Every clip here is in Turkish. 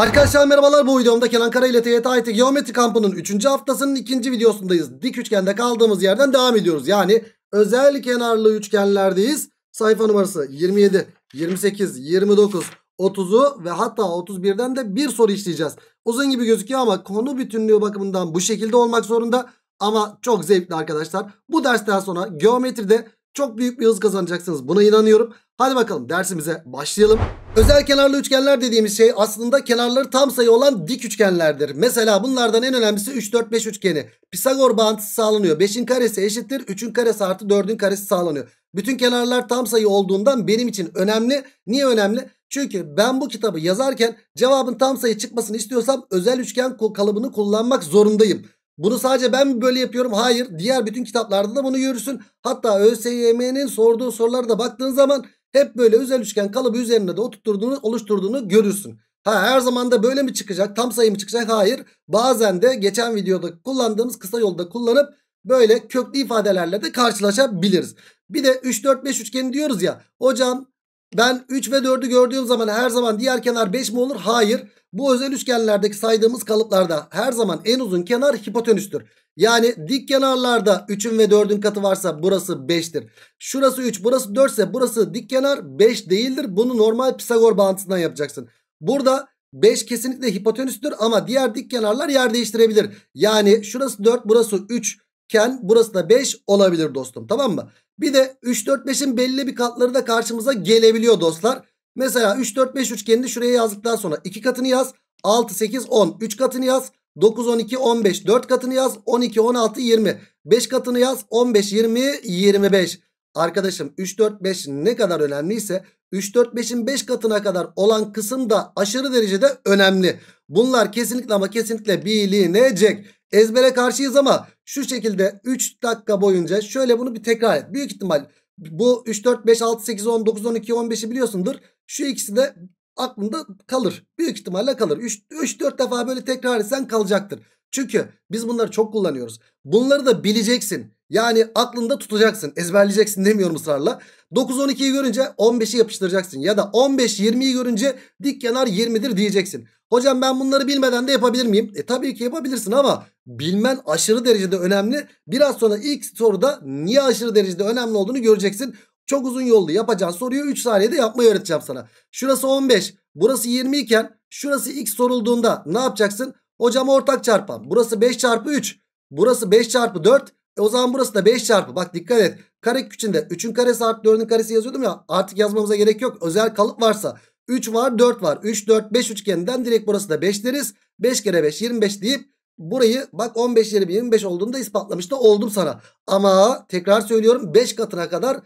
Arkadaşlar merhabalar bu videomda Kenan Kara ile TYT IT Geometri Kampı'nın 3. haftasının 2. videosundayız. Dik üçgende kaldığımız yerden devam ediyoruz. Yani özel kenarlı üçgenlerdeyiz. Sayfa numarası 27, 28, 29, 30'u ve hatta 31'den de bir soru işleyeceğiz. Uzun gibi gözüküyor ama konu bütünlüğü bakımından bu şekilde olmak zorunda. Ama çok zevkli arkadaşlar. Bu dersten sonra geometride çok büyük bir hız kazanacaksınız. Buna inanıyorum. Hadi bakalım dersimize başlayalım. Özel kenarlı üçgenler dediğimiz şey aslında kenarları tam sayı olan dik üçgenlerdir. Mesela bunlardan en önemlisi 3 4 5 üçgeni. Pisagor bağıntısı sağlanıyor. 5'in karesi eşittir 3'ün karesi artı 4'ün karesi sağlanıyor. Bütün kenarlar tam sayı olduğundan benim için önemli. Niye önemli? Çünkü ben bu kitabı yazarken cevabın tam sayı çıkmasını istiyorsam özel üçgen kalıbını kullanmak zorundayım. Bunu sadece ben mi böyle yapıyorum? Hayır. Diğer bütün kitaplarda da bunu görürsün. Hatta ÖSYM'nin sorduğu sorulara da baktığın zaman hep böyle özel üçgen kalıbı üzerinde de oturttuğunu, oluşturduğunu görürsün. Ha her zaman da böyle mi çıkacak? Tam sayı mı çıkacak? Hayır. Bazen de geçen videoda kullandığımız kısa yolda kullanıp böyle köklü ifadelerle de karşılaşabiliriz. Bir de 3 4 5 üçgeni diyoruz ya. Hocam ben 3 ve 4'ü gördüğüm zaman her zaman diğer kenar 5 mi olur? Hayır. Bu özel üçgenlerdeki saydığımız kalıplarda her zaman en uzun kenar hipotenüstür. Yani dik kenarlarda 3'ün ve 4'ün katı varsa burası 5'tir. Şurası 3 burası 4 ise burası dik kenar 5 değildir. Bunu normal Pisagor bağıntısından yapacaksın. Burada 5 kesinlikle hipotenüstür ama diğer dik kenarlar yer değiştirebilir. Yani şurası 4 burası 3 iken burası da 5 olabilir dostum tamam mı? Bir de 3, 4, 5'in belli bir katları da karşımıza gelebiliyor dostlar. Mesela 3 4 5 üçgenini şuraya yazdıktan sonra 2 katını yaz. 6 8 10 3 katını yaz. 9 12 15 4 katını yaz. 12 16 20 5 katını yaz. 15 20 25. Arkadaşım 3 4 5 ne kadar önemliyse 3 4 5'in 5 katına kadar olan kısım da aşırı derecede önemli. Bunlar kesinlikle ama kesinlikle bilinecek. Ezbere karşıyız ama şu şekilde 3 dakika boyunca şöyle bunu bir tekrar et. Büyük ihtimal bu 3 4 5 6 8 10 9 12 15'i biliyorsundur. Şu ikisi de aklında kalır. Büyük ihtimalle kalır. 3-4 defa böyle tekrar etsen kalacaktır. Çünkü biz bunları çok kullanıyoruz. Bunları da bileceksin. Yani aklında tutacaksın. Ezberleyeceksin demiyorum ısrarla. 9-12'yi görünce 15'i yapıştıracaksın. Ya da 15-20'yi görünce dik kenar 20'dir diyeceksin. Hocam ben bunları bilmeden de yapabilir miyim? E tabii ki yapabilirsin ama bilmen aşırı derecede önemli. Biraz sonra ilk soruda niye aşırı derecede önemli olduğunu göreceksin. Çok uzun yoldu yapacağın soruyu 3 saniyede yapmayı öğreteceğim sana. Şurası 15 burası 20 iken şurası x sorulduğunda ne yapacaksın? Hocam ortak çarpan burası 5 çarpı 3 burası 5 çarpı 4 e o zaman burası da 5 çarpı bak dikkat et. Kare içinde 3'ün karesi artı 4'ün karesi yazıyordum ya artık yazmamıza gerek yok. Özel kalıp varsa 3 var 4 var 3 4 5 üçgeninden direkt burası da 5 deriz. 5 kere 5 25 deyip burayı bak 15 20 25 olduğunda ispatlamış da oldum sana. Ama tekrar söylüyorum 5 katına kadar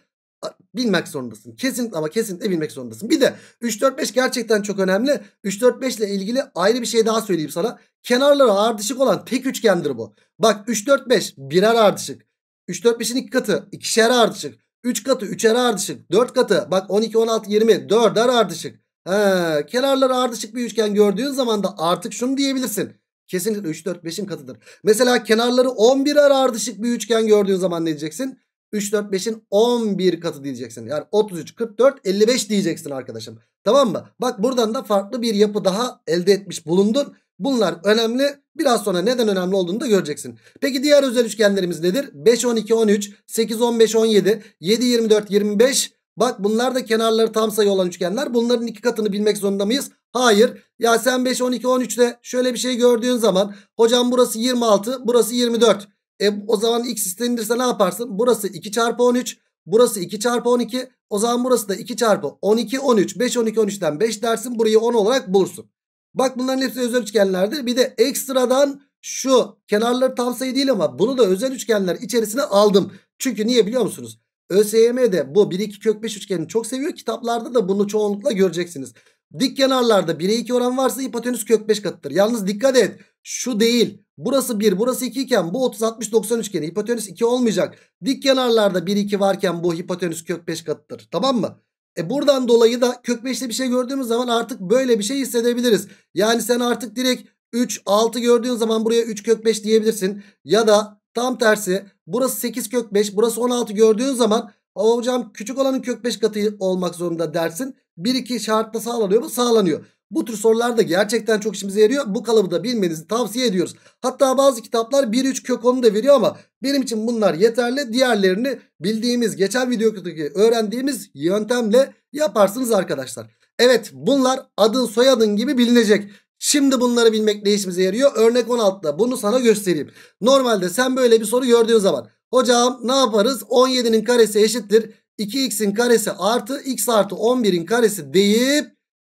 bilmek zorundasın. kesin ama kesinlikle bilmek zorundasın. Bir de 3 4 5 gerçekten çok önemli. 3 4 5 ile ilgili ayrı bir şey daha söyleyeyim sana. Kenarları ardışık olan tek üçgendir bu. Bak 3 4 5 birer ardışık. 3 4 5'in iki katı ikişer ardışık. 3 katı üçer ardışık. 4 katı bak 12 16 20 4'er ardışık. He, kenarları ardışık bir üçgen gördüğün zaman da artık şunu diyebilirsin. Kesinlikle 3 4 5'in katıdır. Mesela kenarları 11'er ardışık bir üçgen gördüğün zaman ne diyeceksin? 3, 4, 5'in 11 katı diyeceksin. Yani 33, 44, 55 diyeceksin arkadaşım. Tamam mı? Bak buradan da farklı bir yapı daha elde etmiş bulundun. Bunlar önemli. Biraz sonra neden önemli olduğunu da göreceksin. Peki diğer özel üçgenlerimiz nedir? 5, 12, 13, 8, 15, 17, 7, 24, 25. Bak bunlar da kenarları tam sayı olan üçgenler. Bunların iki katını bilmek zorunda mıyız? Hayır. Ya sen 5, 12, 13'te şöyle bir şey gördüğün zaman hocam burası 26, burası 24. E, o zaman x istenirse ne yaparsın? Burası 2 çarpı 13. Burası 2 çarpı 12. O zaman burası da 2 çarpı 12 13. 5 12 13'ten 5 dersin. Burayı 10 olarak bulursun. Bak bunların hepsi özel üçgenlerdir. Bir de ekstradan şu kenarları tam sayı değil ama bunu da özel üçgenler içerisine aldım. Çünkü niye biliyor musunuz? ÖSYM'de bu 1-2 kök 5 üçgenini çok seviyor. Kitaplarda da bunu çoğunlukla göreceksiniz. Dik kenarlarda 1'e 2 oran varsa hipotenüs kök 5 katıdır. Yalnız dikkat et şu değil. Burası 1 burası 2 iken bu 30 60 90 üçgeni hipotenüs 2 olmayacak. Dik kenarlarda 1 2 varken bu hipotenüs kök 5 katıdır. Tamam mı? E buradan dolayı da kök 5'te bir şey gördüğümüz zaman artık böyle bir şey hissedebiliriz. Yani sen artık direkt 3 6 gördüğün zaman buraya 3 kök 5 diyebilirsin. Ya da tam tersi burası 8 kök 5 burası 16 gördüğün zaman o hocam küçük olanın kök 5 katı olmak zorunda dersin. 1 2 şartla sağlanıyor mu? Sağlanıyor. Bu tür sorular da gerçekten çok işimize yarıyor. Bu kalıbı da bilmenizi tavsiye ediyoruz. Hatta bazı kitaplar 1-3 kök 10'u da veriyor ama benim için bunlar yeterli. Diğerlerini bildiğimiz, geçen videodaki öğrendiğimiz yöntemle yaparsınız arkadaşlar. Evet bunlar adın soyadın gibi bilinecek. Şimdi bunları bilmek ne işimize yarıyor? Örnek 16'da bunu sana göstereyim. Normalde sen böyle bir soru gördüğün zaman Hocam ne yaparız? 17'nin karesi eşittir. 2x'in karesi artı x artı 11'in karesi deyip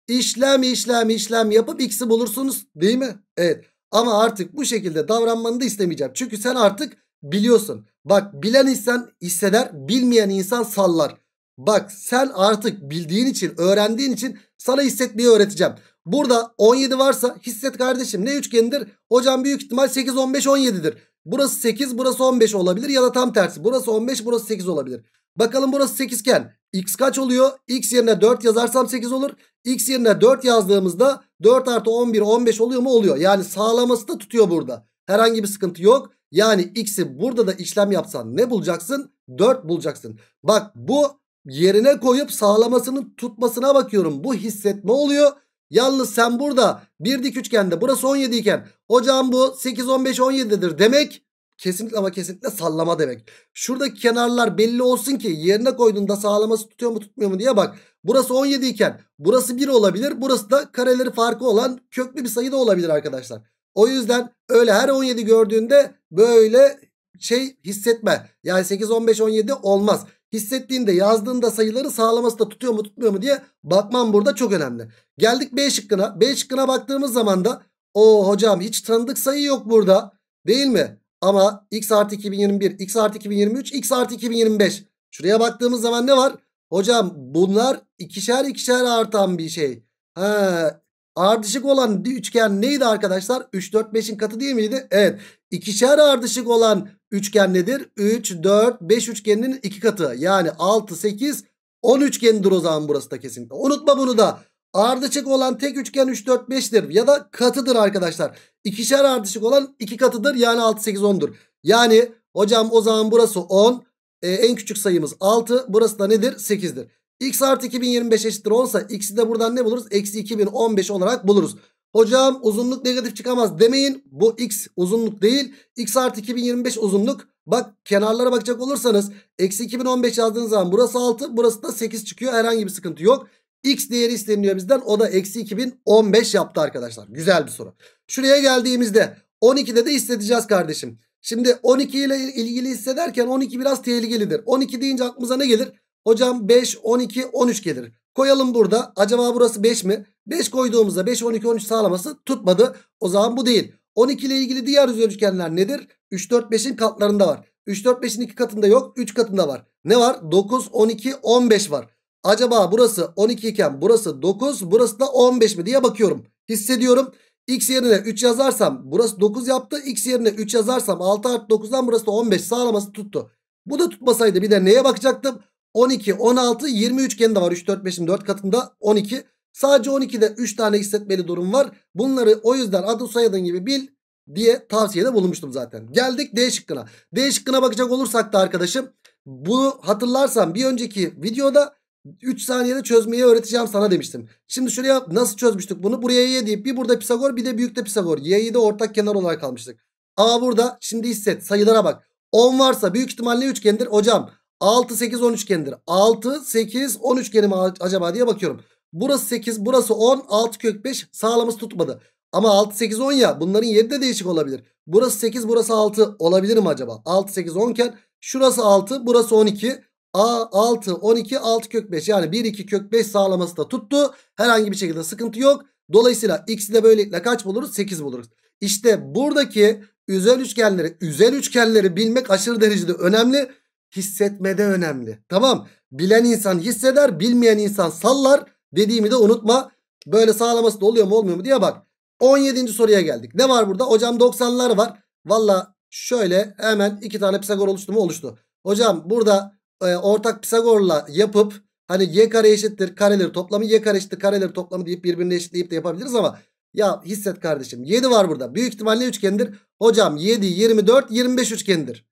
işlem işlem işlem yapıp x'i bulursunuz değil mi? Evet ama artık bu şekilde davranmanı da istemeyeceğim. Çünkü sen artık biliyorsun. Bak bilen insan hisseder bilmeyen insan sallar. Bak sen artık bildiğin için öğrendiğin için sana hissetmeyi öğreteceğim. Burada 17 varsa hisset kardeşim ne üçgenidir? Hocam büyük ihtimal 8, 15, 17'dir. Burası 8 burası 15 olabilir ya da tam tersi. Burası 15 burası 8 olabilir. Bakalım burası 8 iken x kaç oluyor? x yerine 4 yazarsam 8 olur. x yerine 4 yazdığımızda 4 artı 11 15 oluyor mu? Oluyor. Yani sağlaması da tutuyor burada. Herhangi bir sıkıntı yok. Yani x'i burada da işlem yapsan ne bulacaksın? 4 bulacaksın. Bak bu yerine koyup sağlamasının tutmasına bakıyorum. Bu hissetme oluyor. Yalnız sen burada bir dik üçgende burası 17 iken hocam bu 8 15 17'dir demek kesinlikle ama kesinlikle sallama demek. Şuradaki kenarlar belli olsun ki yerine koyduğunda sağlaması tutuyor mu tutmuyor mu diye bak. Burası 17 iken burası 1 olabilir. Burası da kareleri farkı olan köklü bir sayı da olabilir arkadaşlar. O yüzden öyle her 17 gördüğünde böyle şey hissetme. Yani 8 15 17 olmaz hissettiğinde yazdığında sayıları sağlaması da tutuyor mu tutmuyor mu diye bakmam burada çok önemli. Geldik B şıkkına. B şıkkına baktığımız zaman da o hocam hiç tanıdık sayı yok burada değil mi? Ama x artı 2021, x artı 2023, x artı 2025. Şuraya baktığımız zaman ne var? Hocam bunlar ikişer ikişer artan bir şey. Ha, ardışık olan üçgen neydi arkadaşlar? 3, 4, 5'in katı değil miydi? Evet. İkişer ardışık olan üçgen nedir? 3, 4, 5 üçgeninin iki katı. Yani 6, 8, 10 üçgenidir o zaman burası da kesinlikle. Unutma bunu da. Ardışık olan tek üçgen 3, 4, 5'tir. Ya da katıdır arkadaşlar. İkişer ardışık olan iki katıdır. Yani 6, 8, 10'dur. Yani hocam o zaman burası 10. Ee, en küçük sayımız 6. Burası da nedir? 8'dir. X artı 2025 eşittir 10 ise x'i de buradan ne buluruz? Eksi 2015 olarak buluruz. Hocam uzunluk negatif çıkamaz demeyin. Bu x uzunluk değil. X artı 2025 uzunluk. Bak kenarlara bakacak olursanız. Eksi 2015 yazdığınız zaman burası 6 burası da 8 çıkıyor. Herhangi bir sıkıntı yok. X değeri isteniliyor bizden. O da eksi 2015 yaptı arkadaşlar. Güzel bir soru. Şuraya geldiğimizde 12'de de hissedeceğiz kardeşim. Şimdi 12 ile ilgili hissederken 12 biraz tehlikelidir. 12 deyince aklımıza ne gelir? Hocam 5, 12, 13 gelir. Koyalım burada. Acaba burası 5 mi? 5 koyduğumuzda 5, 12, 13 sağlaması tutmadı. O zaman bu değil. 12 ile ilgili diğer yüz üçgenler nedir? 3, 4, 5'in katlarında var. 3, 4, 5'in 2 katında yok. 3 katında var. Ne var? 9, 12, 15 var. Acaba burası 12 iken burası 9, burası da 15 mi diye bakıyorum. Hissediyorum. X yerine 3 yazarsam burası 9 yaptı. X yerine 3 yazarsam 6 artı 9'dan burası da 15 sağlaması tuttu. Bu da tutmasaydı bir de neye bakacaktım? 12, 16, 20 üçgeni de var. 3, 4, 5'in 4 katında 12. Sadece 12'de 3 tane hissetmeli durum var. Bunları o yüzden adı soyadın gibi bil diye tavsiyede bulunmuştum zaten. Geldik D şıkkına. D şıkkına bakacak olursak da arkadaşım bunu hatırlarsan bir önceki videoda 3 saniyede çözmeyi öğreteceğim sana demiştim. Şimdi şuraya nasıl çözmüştük bunu? Buraya y deyip bir burada Pisagor bir de büyükte Pisagor. Y'yi de ortak kenar olarak almıştık. A burada şimdi hisset sayılara bak. 10 varsa büyük ihtimalle üçgendir. Hocam 6 8 13 kendir. 6 8 13 üçgeni mi acaba diye bakıyorum. Burası 8 burası 10 6 kök 5 sağlamız tutmadı. Ama 6 8 10 ya bunların yeri de değişik olabilir. Burası 8 burası 6 olabilir mi acaba? 6 8 10 iken şurası 6 burası 12. A 6 12 6 kök 5 yani 1 2 kök 5 sağlaması da tuttu. Herhangi bir şekilde sıkıntı yok. Dolayısıyla x'i de böylelikle kaç buluruz? 8 buluruz. İşte buradaki özel üçgenleri, özel üçgenleri bilmek aşırı derecede önemli hissetmede önemli. Tamam bilen insan hisseder bilmeyen insan sallar dediğimi de unutma. Böyle sağlaması da oluyor mu olmuyor mu diye bak. 17. soruya geldik. Ne var burada? Hocam 90'lar var. Valla şöyle hemen iki tane Pisagor oluştu mu oluştu. Hocam burada e, ortak Pisagor'la yapıp hani y kare eşittir kareleri toplamı y kare eşittir kareleri toplamı deyip birbirine eşitleyip de yapabiliriz ama ya hisset kardeşim 7 var burada. Büyük ihtimalle üçgendir. Hocam 7, 24, 25 üçgendir.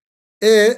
E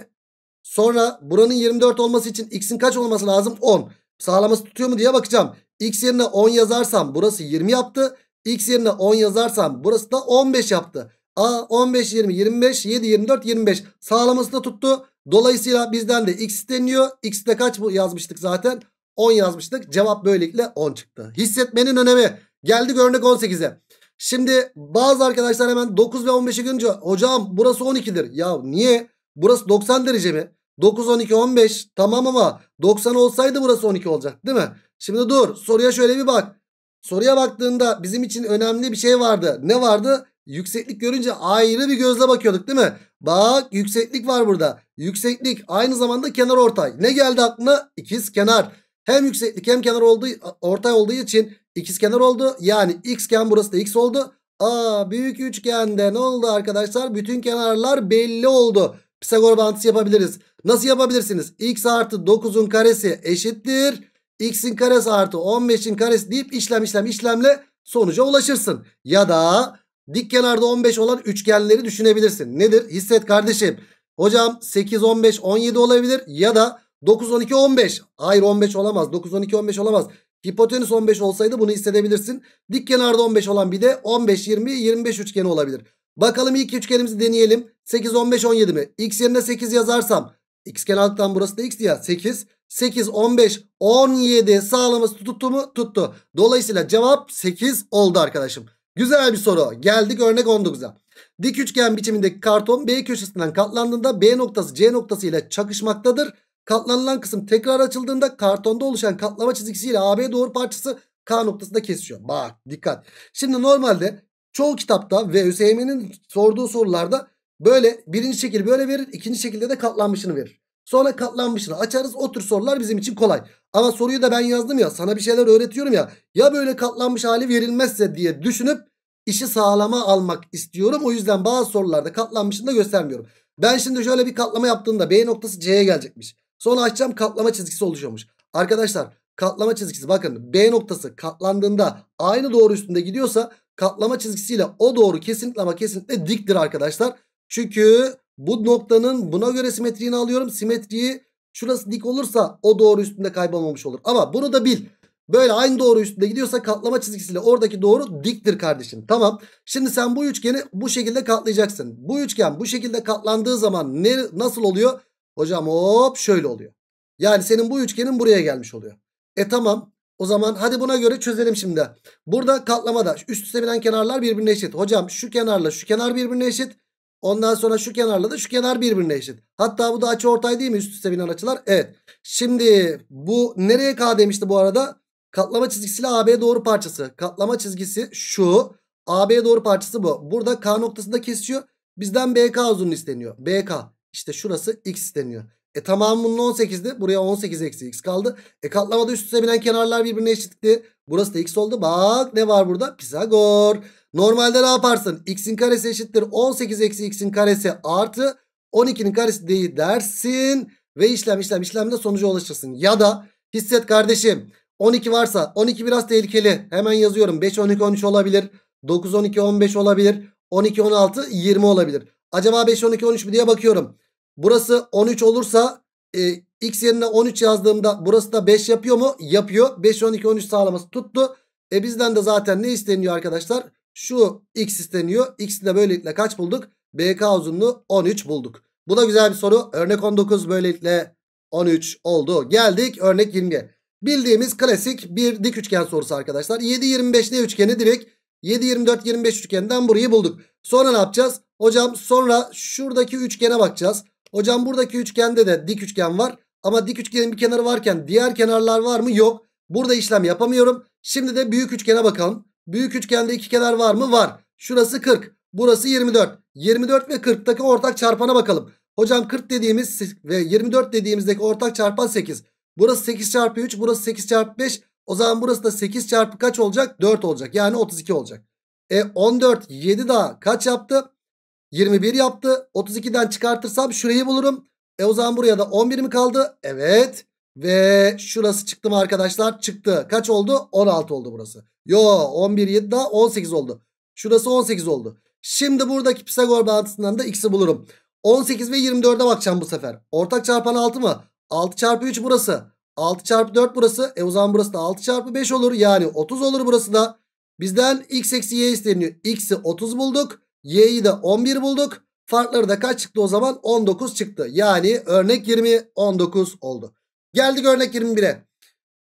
Sonra buranın 24 olması için x'in kaç olması lazım? 10. Sağlaması tutuyor mu diye bakacağım. x yerine 10 yazarsam burası 20 yaptı. x yerine 10 yazarsam burası da 15 yaptı. A 15 20 25 7 24 25 sağlaması da tuttu. Dolayısıyla bizden de x isteniyor. de kaç yazmıştık zaten? 10 yazmıştık. Cevap böylelikle 10 çıktı. Hissetmenin önemi. Geldik örnek 18'e. Şimdi bazı arkadaşlar hemen 9 ve 15'i görünce hocam burası 12'dir. Ya niye? Burası 90 derece mi? 9, 12, 15. Tamam ama 90 olsaydı burası 12 olacak değil mi? Şimdi dur soruya şöyle bir bak. Soruya baktığında bizim için önemli bir şey vardı. Ne vardı? Yükseklik görünce ayrı bir gözle bakıyorduk değil mi? Bak yükseklik var burada. Yükseklik aynı zamanda kenar ortay. Ne geldi aklına? İkiz kenar. Hem yükseklik hem kenar olduğu, ortay olduğu için ikiz kenar oldu. Yani xken burası da x oldu. Aa büyük üçgende ne oldu arkadaşlar? Bütün kenarlar belli oldu. Pisagor bağıntısı yapabiliriz. Nasıl yapabilirsiniz? X artı 9'un karesi eşittir. X'in karesi artı 15'in karesi deyip işlem işlem işlemle sonuca ulaşırsın. Ya da dik kenarda 15 olan üçgenleri düşünebilirsin. Nedir? Hisset kardeşim. Hocam 8, 15, 17 olabilir ya da 9, 12, 15. Hayır 15 olamaz. 9, 12, 15 olamaz. Hipotenüs 15 olsaydı bunu hissedebilirsin. Dik kenarda 15 olan bir de 15, 20, 25 üçgeni olabilir. Bakalım ilk üçgenimizi deneyelim. 8, 15, 17 mi? X yerine 8 yazarsam. X kenarlıktan burası da x ya. 8, 8, 15, 17 sağlaması tuttu mu? Tuttu. Dolayısıyla cevap 8 oldu arkadaşım. Güzel bir soru. Geldik örnek 19'a. Dik üçgen biçimindeki karton B köşesinden katlandığında B noktası C noktası ile çakışmaktadır. Katlanılan kısım tekrar açıldığında kartonda oluşan katlama çizgisiyle AB doğru parçası K noktasında kesişiyor. Bak dikkat. Şimdi normalde Çoğu kitapta ve ÖSYM'nin sorduğu sorularda böyle birinci şekil böyle verir. ikinci şekilde de katlanmışını verir. Sonra katlanmışını açarız. O tür sorular bizim için kolay. Ama soruyu da ben yazdım ya sana bir şeyler öğretiyorum ya. Ya böyle katlanmış hali verilmezse diye düşünüp işi sağlama almak istiyorum. O yüzden bazı sorularda katlanmışını da göstermiyorum. Ben şimdi şöyle bir katlama yaptığımda B noktası C'ye gelecekmiş. Sonra açacağım katlama çizgisi oluşuyormuş. Arkadaşlar katlama çizgisi bakın B noktası katlandığında aynı doğru üstünde gidiyorsa katlama çizgisiyle o doğru kesinlikle ama kesinlikle diktir arkadaşlar. Çünkü bu noktanın buna göre simetriğini alıyorum. Simetriyi şurası dik olursa o doğru üstünde kaybolmamış olur. Ama bunu da bil. Böyle aynı doğru üstünde gidiyorsa katlama çizgisiyle oradaki doğru diktir kardeşim. Tamam. Şimdi sen bu üçgeni bu şekilde katlayacaksın. Bu üçgen bu şekilde katlandığı zaman ne, nasıl oluyor? Hocam hop şöyle oluyor. Yani senin bu üçgenin buraya gelmiş oluyor. E tamam o zaman hadi buna göre çözelim şimdi. Burada katlamada üst üste binen kenarlar birbirine eşit. Hocam şu kenarla şu kenar birbirine eşit. Ondan sonra şu kenarla da şu kenar birbirine eşit. Hatta bu da açı ortay değil mi üst üste binen açılar? Evet. Şimdi bu nereye K demişti bu arada? Katlama çizgisiyle AB doğru parçası. Katlama çizgisi şu. AB doğru parçası bu. Burada K noktasında kesiyor. Bizden BK uzunluğu isteniyor. BK. İşte şurası X isteniyor. E tamam bunun 18'di. Buraya 18 eksi x kaldı. E katlamada üst üste binen kenarlar birbirine eşitti. Burası da x oldu. Bak ne var burada? Pisagor. Normalde ne yaparsın? x'in karesi eşittir. 18 eksi x'in karesi artı 12'nin karesi değil dersin. Ve işlem işlem işlemde sonuca ulaşırsın. Ya da hisset kardeşim 12 varsa 12 biraz tehlikeli. Hemen yazıyorum. 5, 12, 13 olabilir. 9, 12, 15 olabilir. 12, 16, 20 olabilir. Acaba 5, 12, 13 mi diye bakıyorum. Burası 13 olursa e, x yerine 13 yazdığımda burası da 5 yapıyor mu? Yapıyor. 5, 12, 13 sağlaması tuttu. E bizden de zaten ne isteniyor arkadaşlar? Şu x isteniyor. X de böylelikle kaç bulduk? BK uzunluğu 13 bulduk. Bu da güzel bir soru. Örnek 19 böylelikle 13 oldu. Geldik örnek 20'ye. Bildiğimiz klasik bir dik üçgen sorusu arkadaşlar. 7-25 ne üçgeni direkt 7-24-25 üçgeninden burayı bulduk. Sonra ne yapacağız? Hocam sonra şuradaki üçgene bakacağız. Hocam buradaki üçgende de dik üçgen var. Ama dik üçgenin bir kenarı varken diğer kenarlar var mı? Yok. Burada işlem yapamıyorum. Şimdi de büyük üçgene bakalım. Büyük üçgende iki kenar var mı? Var. Şurası 40. Burası 24. 24 ve 40'taki ortak çarpana bakalım. Hocam 40 dediğimiz ve 24 dediğimizdeki ortak çarpan 8. Burası 8 çarpı 3. Burası 8 çarpı 5. O zaman burası da 8 çarpı kaç olacak? 4 olacak. Yani 32 olacak. E 14 7 daha kaç yaptı? 21 yaptı. 32'den çıkartırsam şurayı bulurum. E o zaman buraya da 11 mi kaldı? Evet. Ve şurası çıktı mı arkadaşlar? Çıktı. Kaç oldu? 16 oldu burası. Yo 11 7 daha 18 oldu. Şurası 18 oldu. Şimdi buradaki Pisagor bağıntısından da x'i bulurum. 18 ve 24'e bakacağım bu sefer. Ortak çarpan 6 mı? 6 çarpı 3 burası. 6 çarpı 4 burası. E o zaman burası da 6 çarpı 5 olur. Yani 30 olur burası da. Bizden x eksi y isteniyor. X'i 30 bulduk. Y'yi de 11 bulduk. Farkları da kaç çıktı o zaman? 19 çıktı. Yani örnek 20 19 oldu. Geldik örnek 21'e.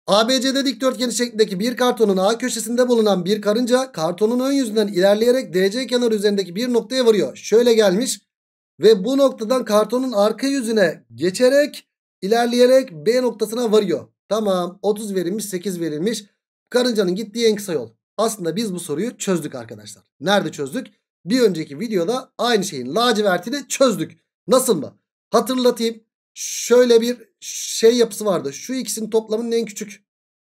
ABC'de dikdörtgeni şeklindeki bir kartonun A köşesinde bulunan bir karınca kartonun ön yüzünden ilerleyerek DC kenarı üzerindeki bir noktaya varıyor. Şöyle gelmiş ve bu noktadan kartonun arka yüzüne geçerek ilerleyerek B noktasına varıyor. Tamam 30 verilmiş 8 verilmiş. Karıncanın gittiği en kısa yol. Aslında biz bu soruyu çözdük arkadaşlar. Nerede çözdük? Bir önceki videoda aynı şeyin lacivertini çözdük. Nasıl mı? Hatırlatayım. Şöyle bir şey yapısı vardı. Şu ikisinin toplamının en küçük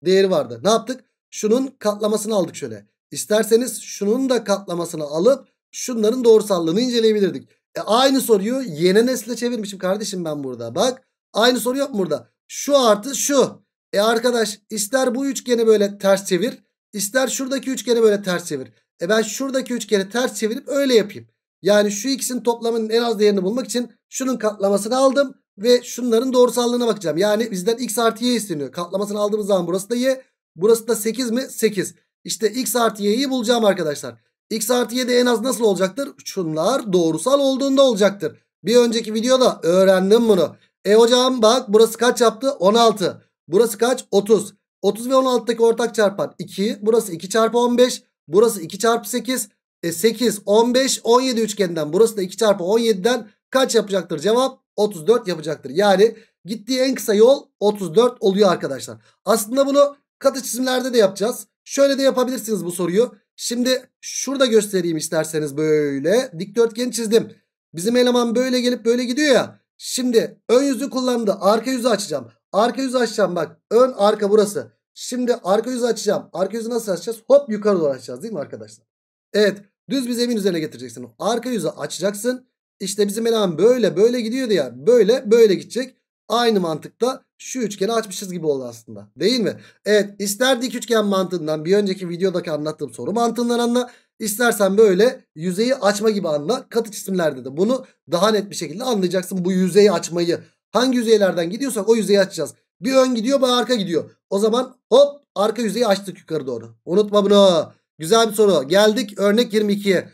değeri vardı. Ne yaptık? Şunun katlamasını aldık şöyle. İsterseniz şunun da katlamasını alıp şunların doğrusallığını inceleyebilirdik. E aynı soruyu yeni nesle çevirmişim kardeşim ben burada. Bak aynı soru yok burada. Şu artı şu. E arkadaş ister bu üçgeni böyle ters çevir. ister şuradaki üçgeni böyle ters çevir. E ben şuradaki üçgeni ters çevirip öyle yapayım. Yani şu ikisinin toplamının en az değerini bulmak için şunun katlamasını aldım ve şunların doğrusallığına bakacağım. Yani bizden x artı y isteniyor. Katlamasını aldığımız zaman burası da y. Burası da 8 mi? 8. İşte x artı y'yi bulacağım arkadaşlar. x artı y de en az nasıl olacaktır? Şunlar doğrusal olduğunda olacaktır. Bir önceki videoda öğrendim bunu. E hocam bak burası kaç yaptı? 16. Burası kaç? 30. 30 ve 16'daki ortak çarpan 2. Burası 2 çarpı 15. Burası 2 çarpı 8. E 8, 15, 17 üçgeninden. Burası da 2 çarpı 17'den kaç yapacaktır? Cevap 34 yapacaktır. Yani gittiği en kısa yol 34 oluyor arkadaşlar. Aslında bunu katı çizimlerde de yapacağız. Şöyle de yapabilirsiniz bu soruyu. Şimdi şurada göstereyim isterseniz böyle. Dikdörtgen çizdim. Bizim eleman böyle gelip böyle gidiyor ya. Şimdi ön yüzü kullandı. Arka yüzü açacağım. Arka yüzü açacağım bak. Ön arka burası. Şimdi arka yüzü açacağım. Arka yüzü nasıl açacağız? Hop yukarı doğru açacağız değil mi arkadaşlar? Evet düz bir zemin üzerine getireceksin. Arka yüzü açacaksın. İşte bizim eleman böyle böyle gidiyordu ya. Böyle böyle gidecek. Aynı mantıkta şu üçgeni açmışız gibi oldu aslında. Değil mi? Evet ister dik üçgen mantığından bir önceki videodaki anlattığım soru mantığından anla. İstersen böyle yüzeyi açma gibi anla. Katı cisimlerde de bunu daha net bir şekilde anlayacaksın. Bu yüzeyi açmayı hangi yüzeylerden gidiyorsak o yüzeyi açacağız. Bir ön gidiyor bir arka gidiyor. O zaman hop arka yüzeyi açtık yukarı doğru. Unutma bunu. Güzel bir soru. Geldik örnek 22'ye.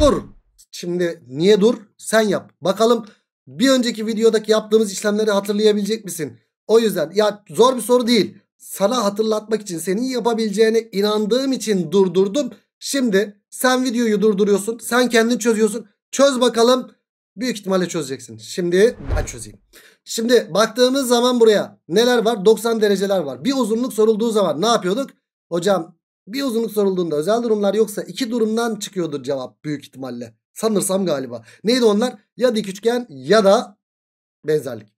Dur. Şimdi niye dur? Sen yap. Bakalım bir önceki videodaki yaptığımız işlemleri hatırlayabilecek misin? O yüzden ya zor bir soru değil. Sana hatırlatmak için senin yapabileceğine inandığım için durdurdum. Şimdi sen videoyu durduruyorsun. Sen kendin çözüyorsun. Çöz bakalım. Büyük ihtimalle çözeceksin. Şimdi ben çözeyim. Şimdi baktığımız zaman buraya neler var? 90 dereceler var. Bir uzunluk sorulduğu zaman ne yapıyorduk? Hocam bir uzunluk sorulduğunda özel durumlar yoksa iki durumdan çıkıyordur cevap büyük ihtimalle. Sanırsam galiba. Neydi onlar? Ya dik üçgen ya da benzerlik.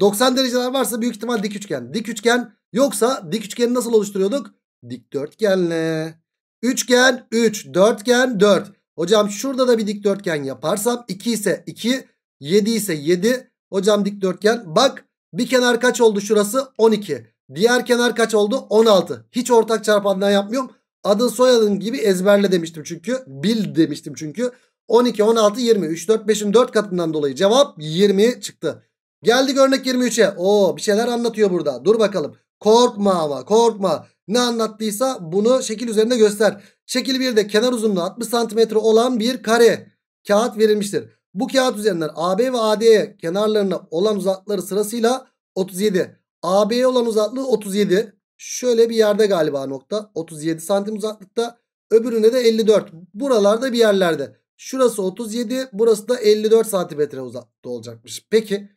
90 dereceler varsa büyük ihtimal dik üçgen. Dik üçgen yoksa dik üçgeni nasıl oluşturuyorduk? Dik Dikdörtgenle. Üçgen 3, dörtgen 4. Hocam şurada da bir dikdörtgen yaparsam 2 ise 2, 7 ise 7. Hocam dikdörtgen bak bir kenar kaç oldu şurası? 12. Diğer kenar kaç oldu? 16. Hiç ortak çarpandan yapmıyorum. Adın soyadın gibi ezberle demiştim çünkü. Bil demiştim çünkü. 12, 16, 20. 3, 4, 5'in 4 katından dolayı cevap 20 çıktı. Geldik örnek 23'e. Oo bir şeyler anlatıyor burada. Dur bakalım. Korkma ama korkma. Ne anlattıysa bunu şekil üzerinde göster. Şekil 1'de kenar uzunluğu 60 cm olan bir kare kağıt verilmiştir. Bu kağıt üzerinden AB ve AD kenarlarına olan uzaklıkları sırasıyla 37. AB'ye olan uzaklığı 37. Şöyle bir yerde galiba nokta. 37 santim uzaklıkta. öbüründe de 54. Buralarda bir yerlerde. Şurası 37. Burası da 54 santimetre uzaklıkta olacakmış. Peki.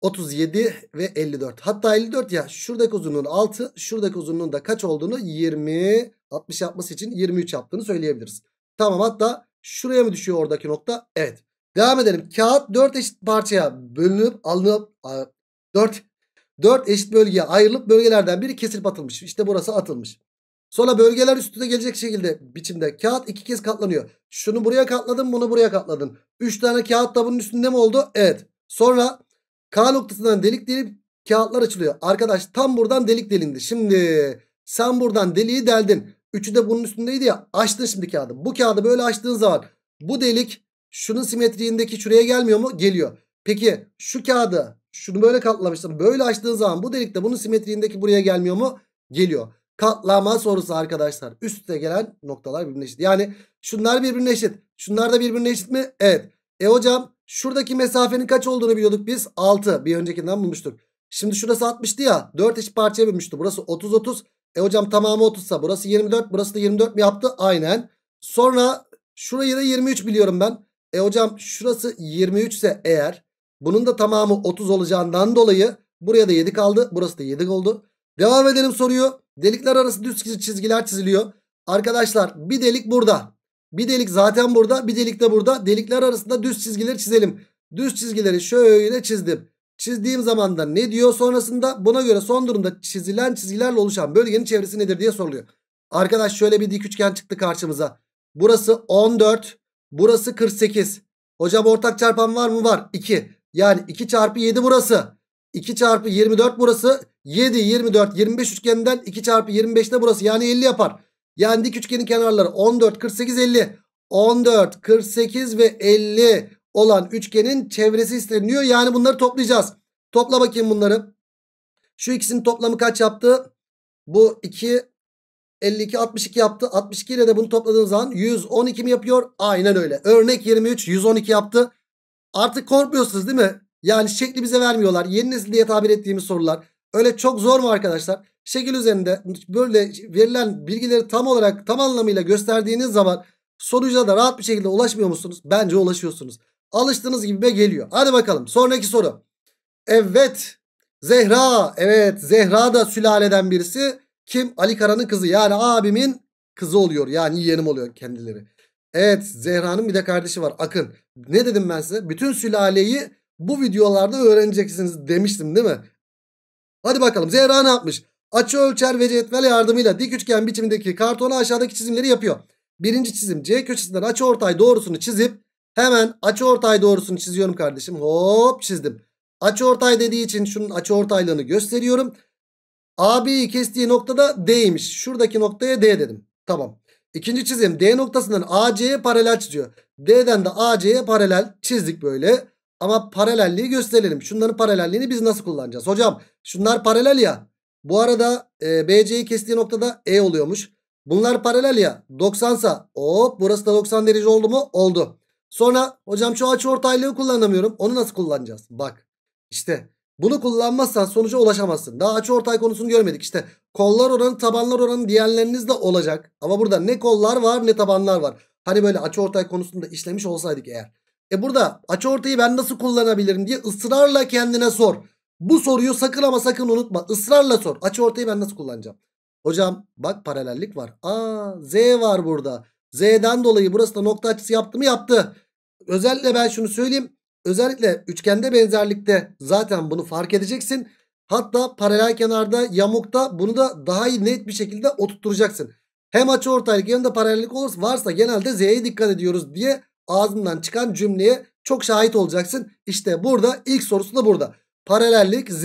37 ve 54. Hatta 54 ya. Şuradaki uzunluğun 6. Şuradaki uzunluğun da kaç olduğunu 20 60 yapması için 23 yaptığını söyleyebiliriz. Tamam hatta şuraya mı düşüyor oradaki nokta? Evet. Devam edelim. Kağıt 4 eşit parçaya bölünüp alınıp 4 4 eşit bölgeye ayrılıp bölgelerden biri kesilip atılmış. İşte burası atılmış. Sonra bölgeler üstüne gelecek şekilde biçimde kağıt iki kez katlanıyor. Şunu buraya katladın bunu buraya katladın. 3 tane kağıt da bunun üstünde mi oldu? Evet. Sonra K noktasından delik delip kağıtlar açılıyor. Arkadaş tam buradan delik delindi. Şimdi sen buradan deliği deldin. Üçü de bunun üstündeydi ya. Açtın şimdi kağıdı. Bu kağıdı böyle açtığın zaman bu delik şunun simetriğindeki şuraya gelmiyor mu? Geliyor. Peki şu kağıdı şunu böyle katlamıştım. Böyle açtığın zaman bu delik de bunun simetriğindeki buraya gelmiyor mu? Geliyor. Katlama sorusu arkadaşlar. Üste gelen noktalar birbirine eşit. Yani şunlar birbirine eşit. Şunlar da birbirine eşit mi? Evet. E hocam şuradaki mesafenin kaç olduğunu biliyorduk biz? 6. Bir öncekinden bulmuştuk. Şimdi şurası 60'tı ya. 4 eşit parçaya bölmüştü. Burası 30 30. E hocam tamamı 30'sa burası 24 burası da 24 mi yaptı? Aynen. Sonra şurayı da 23 biliyorum ben. E hocam şurası 23 ise eğer bunun da tamamı 30 olacağından dolayı buraya da 7 kaldı. Burası da 7 oldu. Devam edelim soruyu. Delikler arası düz çizgiler çiziliyor. Arkadaşlar bir delik burada. Bir delik zaten burada bir delik de burada. Delikler arasında düz çizgileri çizelim. Düz çizgileri şöyle çizdim. Çizdiğim zaman da ne diyor sonrasında? Buna göre son durumda çizilen çizgilerle oluşan bölgenin çevresi nedir diye soruluyor. Arkadaş şöyle bir dik üçgen çıktı karşımıza. Burası 14. Burası 48. Hocam ortak çarpan var mı? Var. 2. Yani 2 çarpı 7 burası. 2 çarpı 24 burası. 7, 24, 25 üçgeninden 2 çarpı 25 de burası. Yani 50 yapar. Yani dik üçgenin kenarları 14, 48, 50. 14, 48 ve 50 olan üçgenin çevresi isteniyor Yani bunları toplayacağız. Topla bakayım bunları. Şu ikisinin toplamı kaç yaptı? Bu 2 52 62 yaptı. 62 ile de bunu topladığınız zaman 112 mi yapıyor? Aynen öyle. Örnek 23 112 yaptı. Artık korkmuyorsunuz değil mi? Yani şekli bize vermiyorlar. Yeni nesil diye tabir ettiğimiz sorular. Öyle çok zor mu arkadaşlar? Şekil üzerinde böyle verilen bilgileri tam olarak tam anlamıyla gösterdiğiniz zaman sonuca da rahat bir şekilde ulaşmıyor musunuz? Bence ulaşıyorsunuz. Alıştığınız gibi geliyor. Hadi bakalım sonraki soru. Evet Zehra. Evet Zehra da sülaleden birisi. Kim? Ali Kara'nın kızı. Yani abimin kızı oluyor. Yani yeğenim oluyor kendileri. Evet Zehra'nın bir de kardeşi var Akın. Ne dedim ben size? Bütün sülaleyi bu videolarda öğreneceksiniz demiştim değil mi? Hadi bakalım Zehra ne yapmış? Açı ölçer ve cetvel yardımıyla dik üçgen biçimindeki kartonu aşağıdaki çizimleri yapıyor. Birinci çizim C köşesinden açı ortay doğrusunu çizip Hemen açı ortay doğrusunu çiziyorum kardeşim. Hop çizdim. Açı ortay dediği için şunun açı ortaylığını gösteriyorum. AB'yi kestiği noktada D'ymiş. Şuradaki noktaya D dedim. Tamam. İkinci çizim D noktasından AC'ye paralel çiziyor. D'den de AC'ye paralel çizdik böyle. Ama paralelliği gösterelim. Şunların paralelliğini biz nasıl kullanacağız? Hocam şunlar paralel ya. Bu arada e, BC'yi kestiği noktada E oluyormuş. Bunlar paralel ya. 90 sa hop burası da 90 derece oldu mu? Oldu. Sonra hocam şu açı ortaylığı kullanamıyorum. Onu nasıl kullanacağız? Bak işte bunu kullanmazsan sonuca ulaşamazsın. Daha açı ortay konusunu görmedik. İşte kollar oranı tabanlar oranı diyenleriniz de olacak. Ama burada ne kollar var ne tabanlar var. Hani böyle açı ortay konusunda işlemiş olsaydık eğer. E burada açı ortayı ben nasıl kullanabilirim diye ısrarla kendine sor. Bu soruyu sakın ama sakın unutma. Israrla sor. Açı ortayı ben nasıl kullanacağım? Hocam bak paralellik var. Aa Z var burada. Z'den dolayı burası da nokta açısı yaptı mı yaptı özellikle ben şunu söyleyeyim. Özellikle üçgende benzerlikte zaten bunu fark edeceksin. Hatta paralel kenarda yamukta bunu da daha iyi net bir şekilde oturtacaksın. Hem açı ortaylık hem de paralellik olursa varsa genelde Z'ye dikkat ediyoruz diye ağzından çıkan cümleye çok şahit olacaksın. İşte burada ilk sorusu da burada. Paralellik Z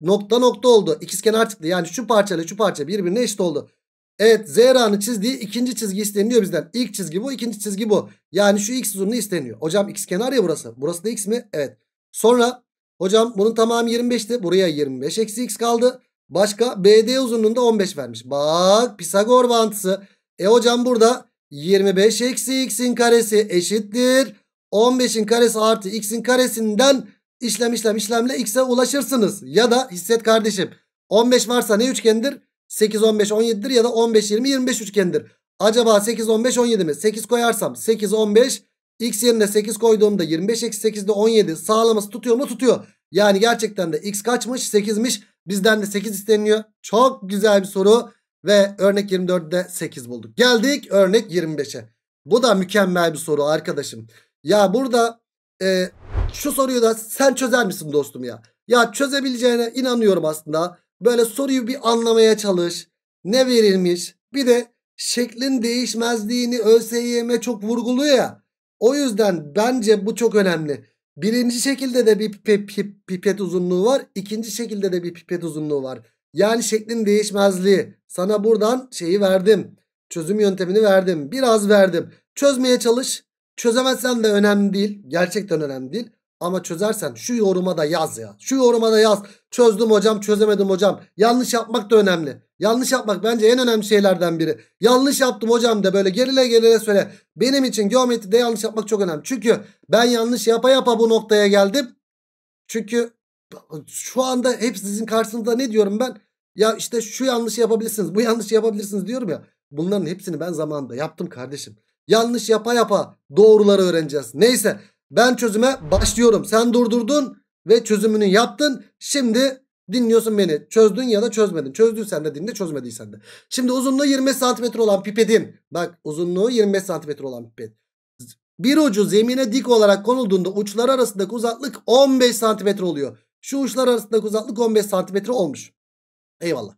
nokta nokta oldu. İkizkenar çıktı. Yani şu parçayla şu parça birbirine eşit oldu. Evet Zehra'nın çizdiği ikinci çizgi isteniliyor bizden. İlk çizgi bu ikinci çizgi bu. Yani şu x uzunluğu isteniyor. Hocam x kenar ya burası. Burası da x mi? Evet. Sonra hocam bunun tamamı 25'ti. Buraya 25 eksi x kaldı. Başka BD uzunluğunda 15 vermiş. Bak Pisagor bağıntısı. E hocam burada 25 eksi x'in karesi eşittir. 15'in karesi artı x'in karesinden işlem işlem işlemle x'e ulaşırsınız. Ya da hisset kardeşim. 15 varsa ne üçgendir? 8, 15, 17'dir ya da 15, 20, 25 üçgendir. Acaba 8, 15, 17 mi? 8 koyarsam 8, 15 x yerine 8 koyduğumda 25 eksi 8 de 17 sağlaması tutuyor mu? Tutuyor. Yani gerçekten de x kaçmış? 8'miş. Bizden de 8 isteniyor. Çok güzel bir soru. Ve örnek 24'de 8 bulduk. Geldik örnek 25'e. Bu da mükemmel bir soru arkadaşım. Ya burada e, şu soruyu da sen çözer misin dostum ya? Ya çözebileceğine inanıyorum aslında. Böyle soruyu bir anlamaya çalış. Ne verilmiş? Bir de şeklin değişmezliğini ÖSYM çok vurguluyor ya. O yüzden bence bu çok önemli. Birinci şekilde de bir pipet, uzunluğu var. İkinci şekilde de bir pipet uzunluğu var. Yani şeklin değişmezliği. Sana buradan şeyi verdim. Çözüm yöntemini verdim. Biraz verdim. Çözmeye çalış. Çözemezsen de önemli değil. Gerçekten önemli değil. Ama çözersen şu yoruma da yaz ya. Şu yoruma da yaz. Çözdüm hocam çözemedim hocam. Yanlış yapmak da önemli. Yanlış yapmak bence en önemli şeylerden biri. Yanlış yaptım hocam de böyle gerile gerile söyle. Benim için geometride yanlış yapmak çok önemli. Çünkü ben yanlış yapa yapa bu noktaya geldim. Çünkü şu anda hep sizin karşınızda ne diyorum ben? Ya işte şu yanlışı yapabilirsiniz. Bu yanlışı yapabilirsiniz diyorum ya. Bunların hepsini ben zamanında yaptım kardeşim. Yanlış yapa yapa doğruları öğreneceğiz. Neyse ben çözüme başlıyorum. Sen durdurdun ve çözümünü yaptın. Şimdi dinliyorsun beni. Çözdün ya da çözmedin. Çözdün sen de dinle çözmediysen de. Şimdi uzunluğu 25 santimetre olan pipetin. Bak uzunluğu 25 santimetre olan pipet. Bir ucu zemine dik olarak konulduğunda uçlar arasındaki uzaklık 15 santimetre oluyor. Şu uçlar arasındaki uzaklık 15 santimetre olmuş. Eyvallah.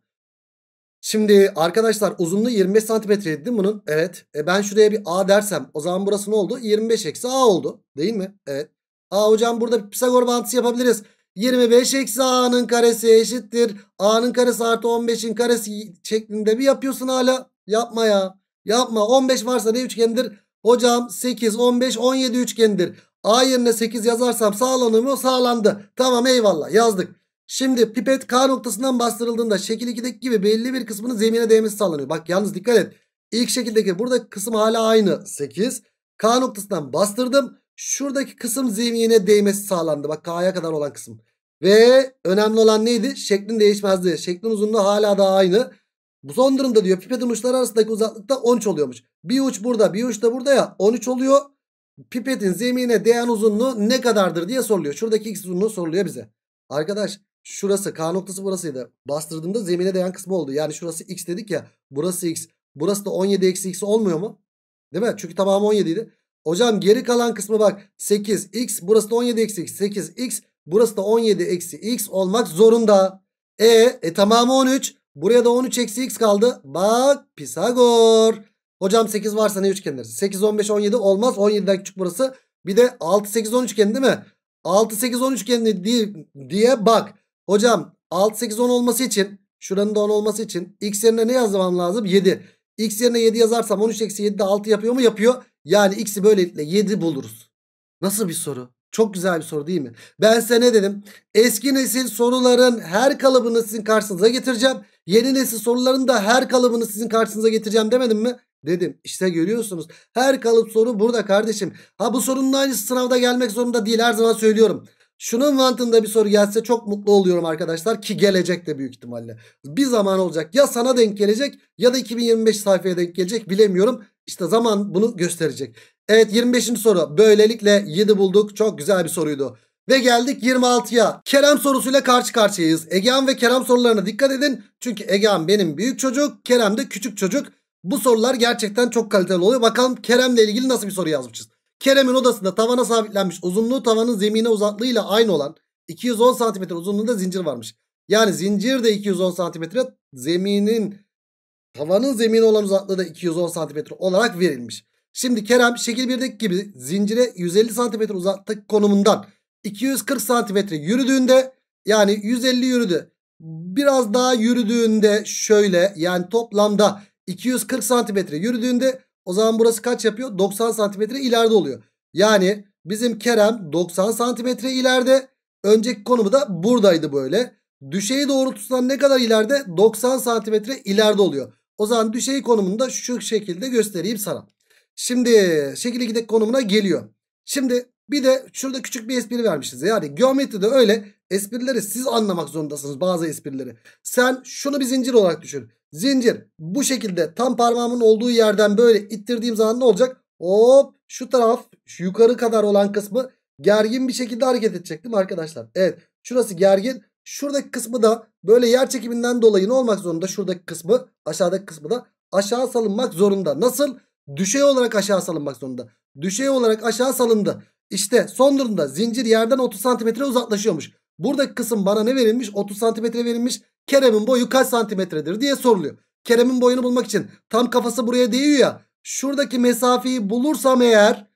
Şimdi arkadaşlar uzunluğu 25 santimetreydi değil mi bunun? Evet. E ben şuraya bir A dersem o zaman burası ne oldu? 25 eksi A oldu. Değil mi? Evet. A hocam burada bir Pisagor mantısı yapabiliriz. 25 eksi A'nın karesi eşittir. A'nın karesi artı 15'in karesi şeklinde bir yapıyorsun hala. Yapma ya. Yapma. 15 varsa ne üçgendir? Hocam 8, 15, 17 üçgendir. A yerine 8 yazarsam sağlanıyor mı? Sağlandı. Tamam eyvallah yazdık. Şimdi pipet K noktasından bastırıldığında şekil 2'deki gibi belli bir kısmının zemine değmesi sağlanıyor. Bak yalnız dikkat et. İlk şekildeki burada kısım hala aynı 8. K noktasından bastırdım. Şuradaki kısım zemine değmesi sağlandı. Bak K'ya kadar olan kısım. Ve önemli olan neydi? Şeklin değişmezdi. Şeklin uzunluğu hala da aynı. Bu son durumda diyor pipetin uçları arasındaki uzaklıkta 13 oluyormuş. Bir uç burada bir uç da burada ya 13 oluyor. Pipetin zemine değen uzunluğu ne kadardır diye soruluyor. Şuradaki x uzunluğu soruluyor bize. Arkadaş şurası K noktası burasıydı. Bastırdığımda zemine değen kısmı oldu. Yani şurası X dedik ya. Burası X. Burası da 17 eksi X olmuyor mu? Değil mi? Çünkü tamamı 17 idi. Hocam geri kalan kısmı bak 8 X. Burası da 17 eksi X. 8 X. Burası da 17 eksi X olmak zorunda. E, e tamamı 13. Buraya da 13 eksi X kaldı. Bak Pisagor. Hocam 8 varsa ne üçgenleri? 8, 15, 17 olmaz. 17'den küçük burası. Bir de 6, 8, 13 üçgen değil mi? 6, 8, 13 üçgenli diye, diye bak. Hocam 6 8 10 olması için şuranın da 10 olması için x yerine ne yazmam lazım? 7. X yerine 7 yazarsam 13 eksi 7 de 6 yapıyor mu? Yapıyor. Yani x'i böylelikle 7 buluruz. Nasıl bir soru? Çok güzel bir soru değil mi? Ben size ne dedim? Eski nesil soruların her kalıbını sizin karşınıza getireceğim. Yeni nesil soruların da her kalıbını sizin karşınıza getireceğim demedim mi? Dedim. İşte görüyorsunuz. Her kalıp soru burada kardeşim. Ha bu sorunun aynısı sınavda gelmek zorunda değil. Her zaman söylüyorum. Şunun vantında bir soru gelse çok mutlu oluyorum arkadaşlar ki gelecek de büyük ihtimalle. Bir zaman olacak ya sana denk gelecek ya da 2025 sayfaya denk gelecek bilemiyorum. İşte zaman bunu gösterecek. Evet 25. soru böylelikle 7 bulduk çok güzel bir soruydu. Ve geldik 26'ya. Kerem sorusuyla karşı karşıyayız. Egehan ve Kerem sorularına dikkat edin. Çünkü Egehan benim büyük çocuk, Kerem de küçük çocuk. Bu sorular gerçekten çok kaliteli oluyor. Bakalım Kerem'le ilgili nasıl bir soru yazmışız. Kerem'in odasında tavana sabitlenmiş uzunluğu tavanın zemine uzaklığıyla aynı olan 210 cm uzunluğunda zincir varmış. Yani zincir de 210 cm zeminin tavanın zemine olan uzaklığı da 210 cm olarak verilmiş. Şimdi Kerem şekil 1'deki gibi zincire 150 cm uzaklık konumundan 240 cm yürüdüğünde yani 150 yürüdü. Biraz daha yürüdüğünde şöyle yani toplamda 240 cm yürüdüğünde o zaman burası kaç yapıyor? 90 santimetre ileride oluyor. Yani bizim Kerem 90 santimetre ileride. Önceki konumu da buradaydı böyle. Düşey doğrultusundan ne kadar ileride? 90 santimetre ileride oluyor. O zaman düşey konumunu da şu şekilde göstereyim sana. Şimdi şekil gidek konumuna geliyor. Şimdi bir de şurada küçük bir espri vermişiz. Yani geometride öyle esprileri siz anlamak zorundasınız bazı esprileri. Sen şunu bir zincir olarak düşün. Zincir bu şekilde tam parmağımın olduğu yerden böyle ittirdiğim zaman ne olacak? Hop şu taraf şu yukarı kadar olan kısmı gergin bir şekilde hareket edecek değil mi arkadaşlar? Evet şurası gergin. Şuradaki kısmı da böyle yer çekiminden dolayı ne olmak zorunda? Şuradaki kısmı aşağıdaki kısmı da aşağı salınmak zorunda. Nasıl? Düşey olarak aşağı salınmak zorunda. Düşey olarak aşağı salındı. İşte son durumda zincir yerden 30 santimetre uzaklaşıyormuş. Buradaki kısım bana ne verilmiş? 30 santimetre verilmiş. Kerem'in boyu kaç santimetredir diye soruluyor. Kerem'in boyunu bulmak için tam kafası buraya değiyor ya. Şuradaki mesafeyi bulursam eğer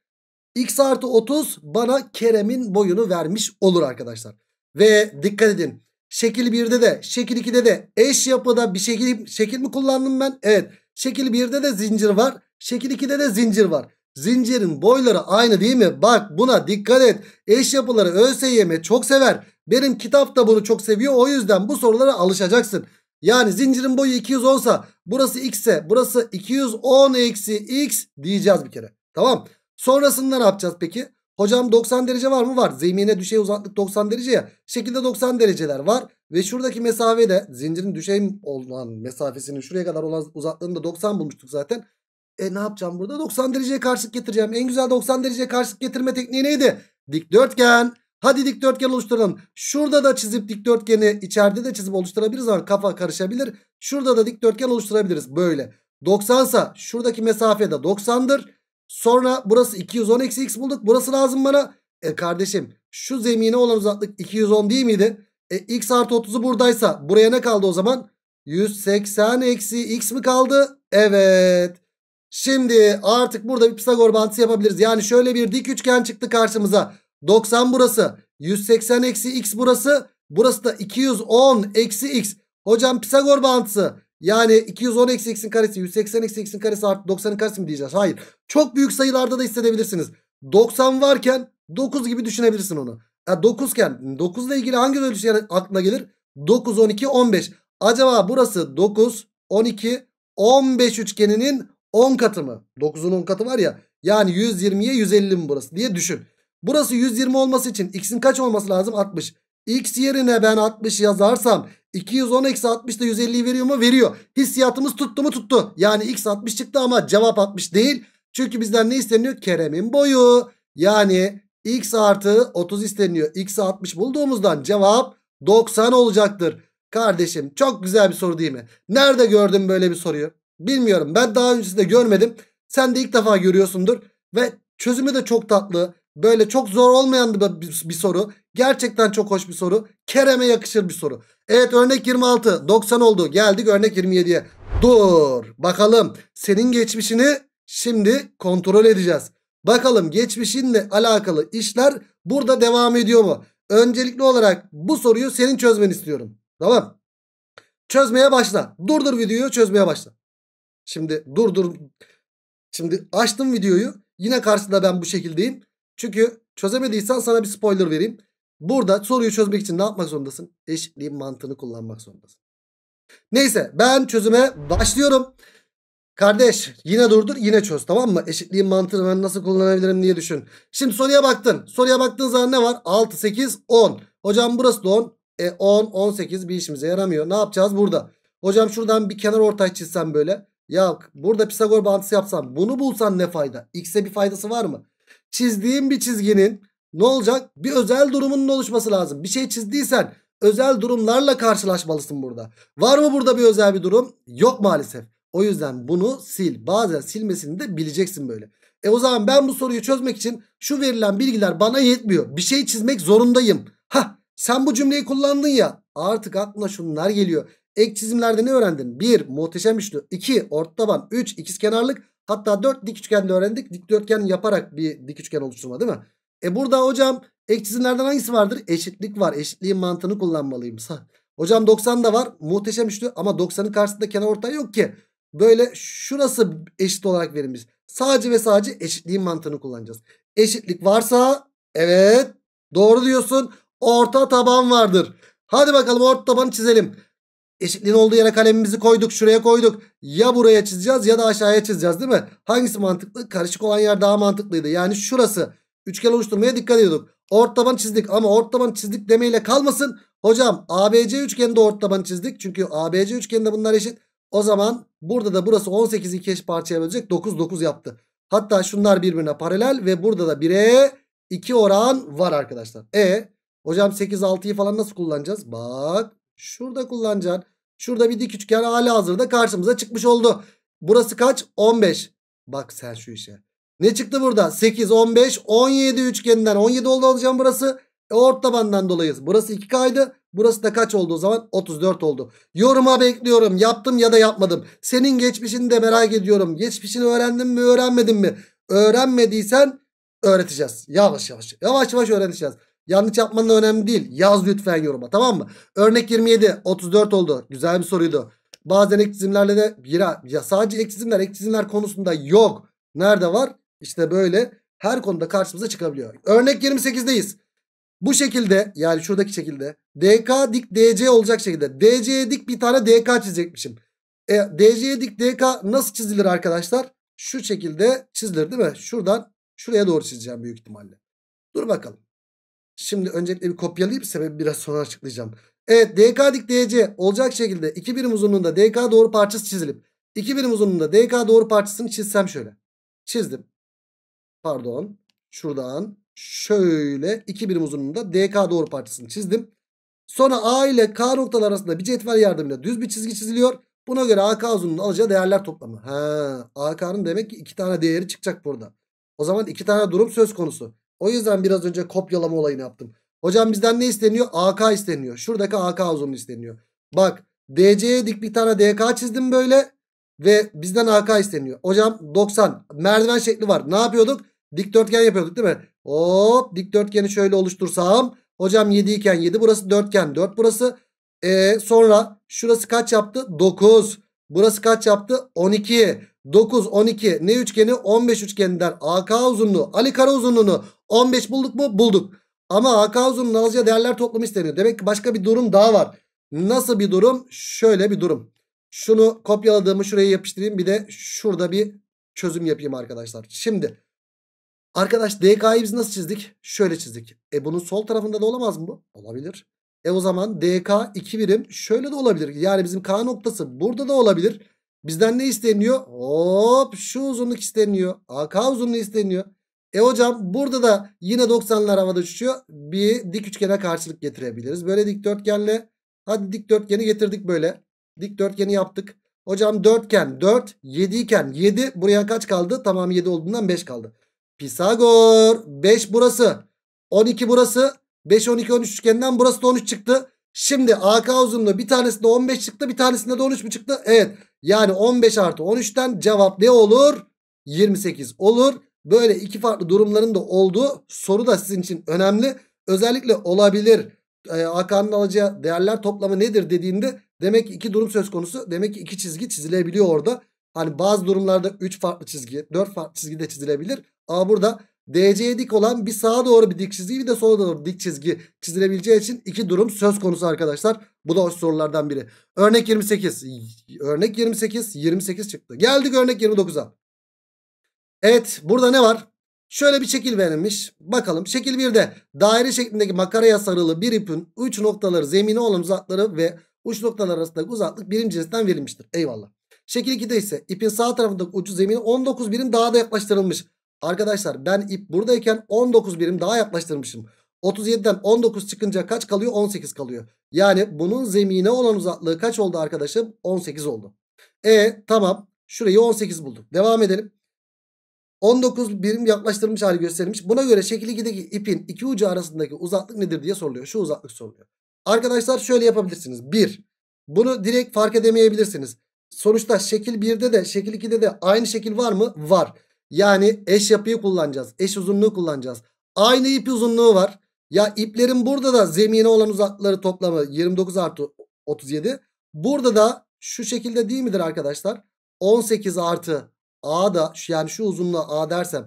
x artı 30 bana Kerem'in boyunu vermiş olur arkadaşlar. Ve dikkat edin şekil 1'de de şekil 2'de de eş yapıda bir şekil, şekil mi kullandım ben? Evet şekil 1'de de zincir var şekil 2'de de zincir var. Zincirin boyları aynı değil mi? Bak buna dikkat et. Eş yapıları ÖSYM çok sever. Benim kitap da bunu çok seviyor. O yüzden bu sorulara alışacaksın. Yani zincirin boyu 210 sa burası x ise burası 210 eksi x diyeceğiz bir kere. Tamam. Sonrasında ne yapacağız peki? Hocam 90 derece var mı? Var. Zemine düşey uzaklık 90 derece ya. Şekilde 90 dereceler var. Ve şuradaki mesafe de zincirin düşey olan mesafesinin şuraya kadar olan uzaklığını da 90 bulmuştuk zaten. E ne yapacağım burada? 90 dereceye karşılık getireceğim. En güzel 90 dereceye karşılık getirme tekniği neydi? Dikdörtgen. Hadi dikdörtgen oluşturalım. Şurada da çizip dikdörtgeni içeride de çizip oluşturabiliriz ama kafa karışabilir. Şurada da dikdörtgen oluşturabiliriz böyle. 90 sa şuradaki mesafe de 90'dır. Sonra burası 210 eksi x bulduk. Burası lazım bana. E kardeşim şu zemine olan uzaklık 210 değil miydi? E x artı 30'u buradaysa buraya ne kaldı o zaman? 180 eksi x mi kaldı? Evet. Şimdi artık burada bir Pisagor bantısı yapabiliriz. Yani şöyle bir dik üçgen çıktı karşımıza. 90 burası. 180 eksi x burası. Burası da 210 eksi x. Hocam Pisagor bağıntısı. Yani 210 eksi x'in karesi 180 eksi x'in karesi artı 90'ın karesi mi diyeceğiz? Hayır. Çok büyük sayılarda da hissedebilirsiniz. 90 varken 9 gibi düşünebilirsin onu. Yani 9 iken 9 ile ilgili hangi ölçü şey aklına gelir? 9, 12, 15. Acaba burası 9, 12, 15 üçgeninin 10 katı mı? 9'un 10 katı var ya. Yani 120'ye 150 mi burası diye düşün. Burası 120 olması için x'in kaç olması lazım? 60. X yerine ben 60 yazarsam 210 eksi 60 da 150 veriyor mu? Veriyor. Hissiyatımız tuttu mu? Tuttu. Yani x 60 çıktı ama cevap 60 değil. Çünkü bizden ne isteniyor? Kerem'in boyu. Yani x artı 30 isteniyor. X 60 bulduğumuzdan cevap 90 olacaktır. Kardeşim çok güzel bir soru değil mi? Nerede gördün böyle bir soruyu? Bilmiyorum. Ben daha öncesinde görmedim. Sen de ilk defa görüyorsundur. Ve çözümü de çok tatlı. Böyle çok zor olmayan bir, soru. Gerçekten çok hoş bir soru. Kerem'e yakışır bir soru. Evet örnek 26. 90 oldu. Geldik örnek 27'ye. Dur bakalım senin geçmişini şimdi kontrol edeceğiz. Bakalım geçmişinle alakalı işler burada devam ediyor mu? Öncelikli olarak bu soruyu senin çözmeni istiyorum. Tamam. Çözmeye başla. Durdur videoyu çözmeye başla. Şimdi durdur. Şimdi açtım videoyu. Yine karşısında ben bu şekildeyim. Çünkü çözemediysen sana bir spoiler vereyim. Burada soruyu çözmek için ne yapmak zorundasın? Eşitliğin mantığını kullanmak zorundasın. Neyse ben çözüme başlıyorum. Kardeş yine durdur yine çöz tamam mı? Eşitliğin mantığını ben nasıl kullanabilirim diye düşün. Şimdi soruya baktın. Soruya baktığın zaman ne var? 6, 8, 10. Hocam burası da 10. E 10, 18 bir işimize yaramıyor. Ne yapacağız burada? Hocam şuradan bir kenar ortay çizsem böyle. Ya burada Pisagor bağıntısı yapsam bunu bulsan ne fayda? X'e bir faydası var mı? çizdiğin bir çizginin ne olacak? Bir özel durumunun oluşması lazım. Bir şey çizdiysen özel durumlarla karşılaşmalısın burada. Var mı burada bir özel bir durum? Yok maalesef. O yüzden bunu sil. Bazen silmesini de bileceksin böyle. E o zaman ben bu soruyu çözmek için şu verilen bilgiler bana yetmiyor. Bir şey çizmek zorundayım. Ha sen bu cümleyi kullandın ya. Artık aklına şunlar geliyor. Ek çizimlerde ne öğrendin? 1. Muhteşem üçlü. 2. Orta taban. 3. kenarlık. Hatta 4 dik üçgen de öğrendik. Dikdörtgen yaparak bir dik üçgen oluşturma değil mi? E burada hocam ek çizimlerden hangisi vardır? Eşitlik var. Eşitliğin mantığını kullanmalıyım. Hocam 90 da var. Muhteşem üçlü ama 90'ın karşısında kenar ortay yok ki. Böyle şurası eşit olarak verilmiş. Sadece ve sadece eşitliğin mantığını kullanacağız. Eşitlik varsa evet doğru diyorsun. Orta taban vardır. Hadi bakalım orta tabanı çizelim. Eşitliğin olduğu yere kalemimizi koyduk. Şuraya koyduk. Ya buraya çizeceğiz ya da aşağıya çizeceğiz değil mi? Hangisi mantıklı? Karışık olan yer daha mantıklıydı. Yani şurası. Üçgen oluşturmaya dikkat ediyorduk. Ort taban çizdik ama ort taban çizdik demeyle kalmasın. Hocam ABC üçgeninde ort taban çizdik. Çünkü ABC üçgeninde bunlar eşit. O zaman burada da burası 18'i iki eş parçaya bölecek. 9 9 yaptı. Hatta şunlar birbirine paralel ve burada da 1'e 2 oran var arkadaşlar. E hocam 8 6'yı falan nasıl kullanacağız? Bak Şurada kullanacaksın. Şurada bir dik üçgen hali hazırda karşımıza çıkmış oldu. Burası kaç? 15. Bak sen şu işe. Ne çıktı burada? 8, 15, 17 üçgeninden. 17 oldu alacağım burası. E, ort tabandan dolayıyız. Burası 2 kaydı. Burası da kaç oldu o zaman? 34 oldu. Yoruma bekliyorum. Yaptım ya da yapmadım. Senin geçmişini de merak ediyorum. Geçmişini öğrendin mi öğrenmedin mi? Öğrenmediysen öğreteceğiz. Yavaş yavaş. Yavaş yavaş öğreneceğiz. Yanlış yapmanın önemli değil. Yaz lütfen yoruma tamam mı? Örnek 27 34 oldu. Güzel bir soruydu. Bazen ek çizimlerle de ya, sadece ek çizimler ek çizimler konusunda yok. Nerede var? İşte böyle her konuda karşımıza çıkabiliyor. Örnek 28'deyiz. Bu şekilde yani şuradaki şekilde DK dik DC olacak şekilde DC'ye dik bir tane DK çizecekmişim. E, DC'ye dik DK nasıl çizilir arkadaşlar? Şu şekilde çizilir değil mi? Şuradan şuraya doğru çizeceğim büyük ihtimalle. Dur bakalım. Şimdi öncelikle bir kopyalayıp sebebi biraz sonra açıklayacağım. Evet DK dik DC olacak şekilde iki birim uzunluğunda DK doğru parçası çizilip iki birim uzunluğunda DK doğru parçasını çizsem şöyle. Çizdim. Pardon. Şuradan şöyle iki birim uzunluğunda DK doğru parçasını çizdim. Sonra A ile K noktalar arasında bir cetvel yardımıyla düz bir çizgi çiziliyor. Buna göre AK uzunluğunda alacağı değerler toplamı. Ha, AK'nın demek ki iki tane değeri çıkacak burada. O zaman iki tane durum söz konusu. O yüzden biraz önce kopyalama olayını yaptım. Hocam bizden ne isteniyor? AK isteniyor. Şuradaki AK uzunluğu isteniyor. Bak DC'ye dik bir tane DK çizdim böyle. Ve bizden AK isteniyor. Hocam 90 merdiven şekli var. Ne yapıyorduk? Dikdörtgen yapıyorduk değil mi? Hop dikdörtgeni şöyle oluştursam. Hocam 7 iken 7 burası 4 iken 4 burası. Ee, sonra şurası kaç yaptı? 9. Burası kaç yaptı? 12. 9, 12 ne üçgeni? 15 üçgeninden AK uzunluğu, Ali Kara uzunluğunu 15 bulduk mu? Bulduk. Ama Hakan Uzun'un alacağı değerler toplamı isteniyor. Demek ki başka bir durum daha var. Nasıl bir durum? Şöyle bir durum. Şunu kopyaladığımı şuraya yapıştırayım. Bir de şurada bir çözüm yapayım arkadaşlar. Şimdi arkadaş DK'yı biz nasıl çizdik? Şöyle çizdik. E bunun sol tarafında da olamaz mı? bu Olabilir. E o zaman DK 2 birim şöyle de olabilir. Yani bizim K noktası burada da olabilir. Bizden ne isteniyor? Hop şu uzunluk isteniyor. AK uzunluğu isteniyor. E hocam burada da yine 90'lar havada uçuşuyor. Bir dik üçgene karşılık getirebiliriz. Böyle dikdörtgenle hadi dikdörtgeni getirdik böyle. Dikdörtgeni yaptık. Hocam dörtgen 4, 7 iken 7 buraya kaç kaldı? Tamam 7 olduğundan 5 kaldı. Pisagor 5 burası. 12 burası. 5 12 13 üçgeninden burası da 13 çıktı. Şimdi AK uzunluğu bir tanesinde 15 çıktı bir tanesinde de 13 mi çıktı? Evet yani 15 artı 13'ten cevap ne olur? 28 olur. Böyle iki farklı durumların da olduğu soru da sizin için önemli. Özellikle olabilir. E, AK'nın alacağı değerler toplamı nedir dediğinde demek ki iki durum söz konusu. Demek ki iki çizgi çizilebiliyor orada. Hani bazı durumlarda üç farklı çizgi, dört farklı çizgi de çizilebilir. Ama burada DC'ye dik olan bir sağa doğru bir dik çizgi bir de sola doğru dik çizgi çizilebileceği için iki durum söz konusu arkadaşlar. Bu da hoş sorulardan biri. Örnek 28. Örnek 28. 28 çıktı. Geldik örnek 29'a. Evet burada ne var? Şöyle bir şekil verilmiş. Bakalım şekil 1'de daire şeklindeki makaraya sarılı bir ipin uç noktaları zemine olan uzakları ve uç noktalar arasındaki uzaklık birim cinsinden verilmiştir. Eyvallah. Şekil 2'de ise ipin sağ tarafındaki ucu zemine 19 birim daha da yaklaştırılmış. Arkadaşlar ben ip buradayken 19 birim daha yaklaştırmışım. 37'den 19 çıkınca kaç kalıyor? 18 kalıyor. Yani bunun zemine olan uzaklığı kaç oldu arkadaşım? 18 oldu. E tamam. Şurayı 18 bulduk. Devam edelim. 19 birim yaklaştırmış hali göstermiş. Buna göre şekil 2'deki ipin iki ucu arasındaki uzaklık nedir diye soruluyor. Şu uzaklık soruluyor. Arkadaşlar şöyle yapabilirsiniz. 1. Bunu direkt fark edemeyebilirsiniz. Sonuçta şekil 1'de de şekil 2'de de aynı şekil var mı? Var. Yani eş yapıyı kullanacağız. Eş uzunluğu kullanacağız. Aynı ip uzunluğu var. Ya iplerin burada da zemine olan uzaklıkları toplamı 29 artı 37. Burada da şu şekilde değil midir arkadaşlar? 18 artı A da yani şu uzunluğa A dersem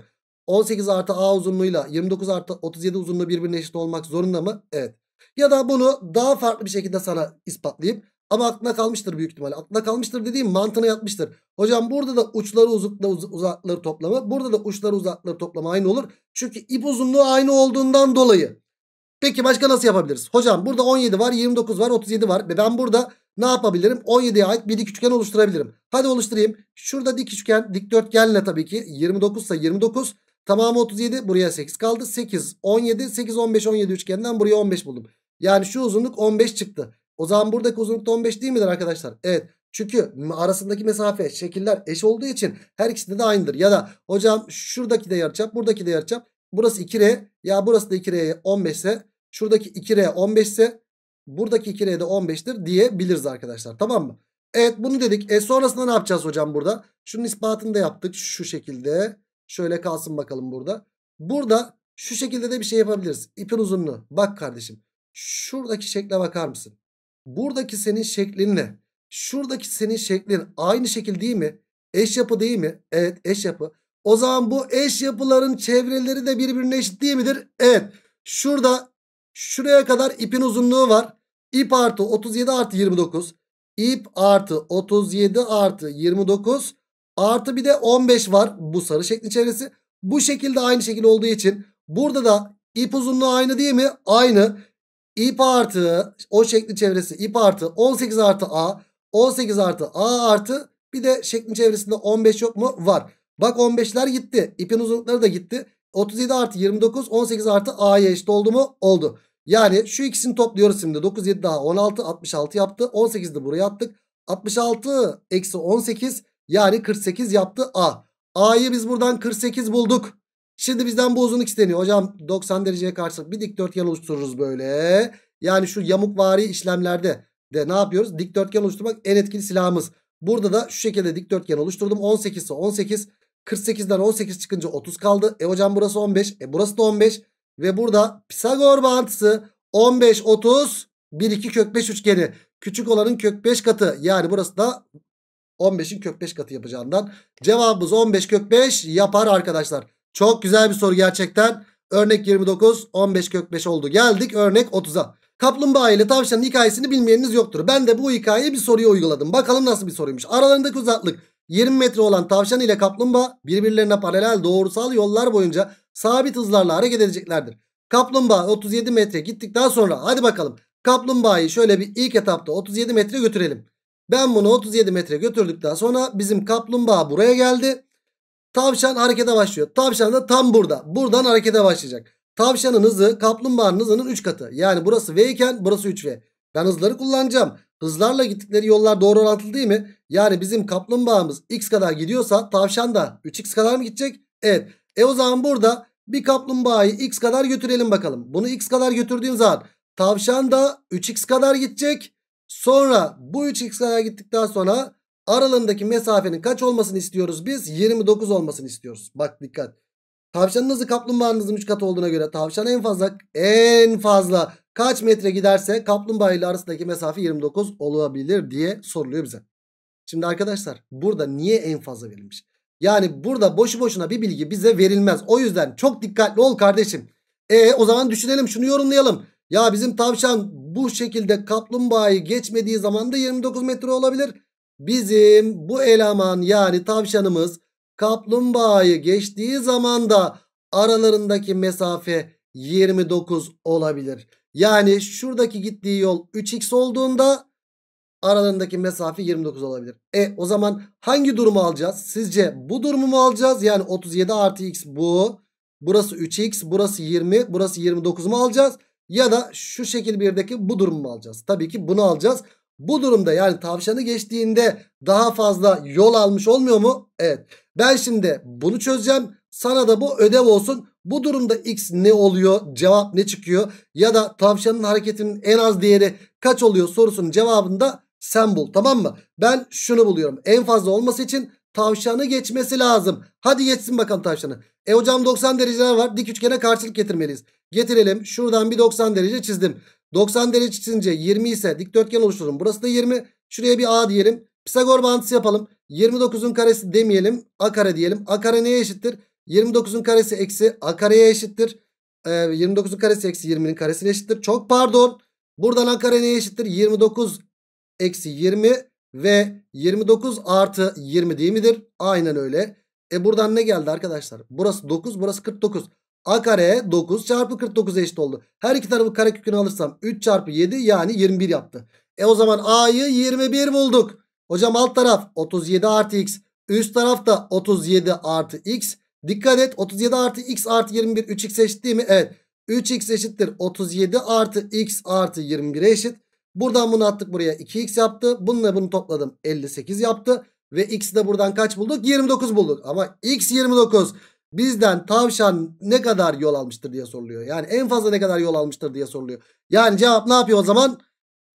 18 artı A uzunluğuyla 29 artı 37 uzunluğu birbirine eşit olmak zorunda mı? Evet. Ya da bunu daha farklı bir şekilde sana ispatlayayım. Ama aklına kalmıştır büyük ihtimalle. Aklına kalmıştır dediğim mantığına yatmıştır. Hocam burada da uçları uzakları, uzakları toplamı. Burada da uçları uzakları toplamı aynı olur. Çünkü ip uzunluğu aynı olduğundan dolayı. Peki başka nasıl yapabiliriz? Hocam burada 17 var, 29 var, 37 var. ben burada ne yapabilirim? 17'ye ait bir dik üçgen oluşturabilirim. Hadi oluşturayım. Şurada dik üçgen dikdörtgenle tabii ki 29 ise 29. Tamamı 37 buraya 8 kaldı. 8 17 8 15 17 üçgenden buraya 15 buldum. Yani şu uzunluk 15 çıktı. O zaman buradaki uzunluk da 15 değil midir arkadaşlar? Evet. Çünkü arasındaki mesafe şekiller eş olduğu için her ikisinde de aynıdır. Ya da hocam şuradaki de yarıçap buradaki de yarıçap. Burası 2R ya burası da 2R 15 ise şuradaki 2R 15 ise buradaki 2 de 15'tir diyebiliriz arkadaşlar. Tamam mı? Evet bunu dedik. E sonrasında ne yapacağız hocam burada? Şunun ispatını da yaptık şu şekilde. Şöyle kalsın bakalım burada. Burada şu şekilde de bir şey yapabiliriz. İpin uzunluğu. Bak kardeşim. Şuradaki şekle bakar mısın? Buradaki senin şeklinle şuradaki senin şeklin aynı şekil değil mi? Eş yapı değil mi? Evet eş yapı. O zaman bu eş yapıların çevreleri de birbirine eşit değil midir? Evet. Şurada şuraya kadar ipin uzunluğu var. İp artı 37 artı 29. İp artı 37 artı 29. Artı bir de 15 var. Bu sarı şeklin çevresi. Bu şekilde aynı şekil olduğu için burada da ip uzunluğu aynı değil mi? Aynı. İp artı o şeklin çevresi ip artı 18 artı A. 18 artı A artı bir de şeklin çevresinde 15 yok mu? Var. Bak 15'ler gitti. İpin uzunlukları da gitti. 37 artı 29 18 artı A'ya eşit oldu mu? Oldu. Yani şu ikisini topluyoruz şimdi. 9, 7 daha 16, 66 yaptı. 18 de buraya attık. 66 eksi 18 yani 48 yaptı A. A'yı biz buradan 48 bulduk. Şimdi bizden bu uzunluk isteniyor. Hocam 90 dereceye karşı bir dikdörtgen oluştururuz böyle. Yani şu yamukvari işlemlerde de ne yapıyoruz? Dikdörtgen oluşturmak en etkili silahımız. Burada da şu şekilde dikdörtgen oluşturdum. 18 ise 18. 48'den 18 çıkınca 30 kaldı. E hocam burası 15. E burası da 15. Ve burada Pisagor bağıntısı 15, 30, 1, 2 kök 5 üçgeni. Küçük olanın kök 5 katı. Yani burası da 15'in kök 5 katı yapacağından. Cevabımız 15 kök 5 yapar arkadaşlar. Çok güzel bir soru gerçekten. Örnek 29, 15 kök 5 oldu. Geldik örnek 30'a. Kaplumbağa ile tavşanın hikayesini bilmeyeniniz yoktur. Ben de bu hikayeyi bir soruya uyguladım. Bakalım nasıl bir soruymuş. Aralarındaki uzaklık 20 metre olan tavşan ile kaplumbağa birbirlerine paralel doğrusal yollar boyunca sabit hızlarla hareket edeceklerdir. Kaplumbağa 37 metre gittikten sonra hadi bakalım kaplumbağayı şöyle bir ilk etapta 37 metre götürelim. Ben bunu 37 metre götürdükten sonra bizim kaplumbağa buraya geldi. Tavşan harekete başlıyor. Tavşan da tam burada. Buradan harekete başlayacak. Tavşanın hızı kaplumbağanın hızının 3 katı. Yani burası V iken burası 3V. Ben hızları kullanacağım. Hızlarla gittikleri yollar doğru orantılı değil mi? Yani bizim kaplumbağamız x kadar gidiyorsa tavşan da 3x kadar mı gidecek? Evet. E o zaman burada bir kaplumbağayı x kadar götürelim bakalım. Bunu x kadar götürdüğüm zaman tavşan da 3x kadar gidecek. Sonra bu 3x kadar gittikten sonra aralığındaki mesafenin kaç olmasını istiyoruz biz? 29 olmasını istiyoruz. Bak dikkat. Tavşanın kaplumbağanızın kaplumbağanın hızının 3 katı olduğuna göre tavşan en fazla en fazla kaç metre giderse kaplumbağayla arasındaki mesafe 29 olabilir diye soruluyor bize. Şimdi arkadaşlar burada niye en fazla verilmiş? Yani burada boşu boşuna bir bilgi bize verilmez. O yüzden çok dikkatli ol kardeşim. E o zaman düşünelim şunu yorumlayalım. Ya bizim tavşan bu şekilde kaplumbağayı geçmediği zaman da 29 metre olabilir. Bizim bu eleman yani tavşanımız kaplumbağayı geçtiği zaman da aralarındaki mesafe 29 olabilir. Yani şuradaki gittiği yol 3x olduğunda Aralarındaki mesafe 29 olabilir. E o zaman hangi durumu alacağız? Sizce bu durumu mu alacağız? Yani 37 artı x bu. Burası 3x. Burası 20. Burası 29 mu alacağız? Ya da şu şekil birdeki bu durumu mu alacağız? Tabii ki bunu alacağız. Bu durumda yani tavşanı geçtiğinde daha fazla yol almış olmuyor mu? Evet. Ben şimdi bunu çözeceğim. Sana da bu ödev olsun. Bu durumda x ne oluyor? Cevap ne çıkıyor? Ya da tavşanın hareketinin en az değeri kaç oluyor sorusunun cevabında sen bul tamam mı? Ben şunu buluyorum. En fazla olması için tavşanı geçmesi lazım. Hadi geçsin bakalım tavşanı. E hocam 90 dereceler var. Dik üçgene karşılık getirmeliyiz. Getirelim. Şuradan bir 90 derece çizdim. 90 derece çizince 20 ise dikdörtgen oluştururum. Burası da 20. Şuraya bir A diyelim. Pisagor bağıntısı yapalım. 29'un karesi demeyelim. A kare diyelim. A kare neye eşittir? 29'un karesi eksi A kareye eşittir. Ee, 29'un karesi eksi 20'nin karesine eşittir. Çok pardon. Buradan A kare neye eşittir? 29 eksi 20 ve 29 artı 20 değil midir? Aynen öyle. E buradan ne geldi arkadaşlar? Burası 9 burası 49. A kare 9 çarpı 49 eşit oldu. Her iki tarafı kare kökünü alırsam 3 çarpı 7 yani 21 yaptı. E o zaman A'yı 21 bulduk. Hocam alt taraf 37 artı x. Üst tarafta 37 artı x. Dikkat et 37 artı x artı 21 3x eşit değil mi? Evet 3x eşittir 37 artı x artı 21 eşit. Buradan bunu attık buraya 2x yaptı. Bununla bunu topladım 58 yaptı. Ve x de buradan kaç bulduk? 29 bulduk. Ama x 29 bizden tavşan ne kadar yol almıştır diye soruluyor. Yani en fazla ne kadar yol almıştır diye soruluyor. Yani cevap ne yapıyor o zaman?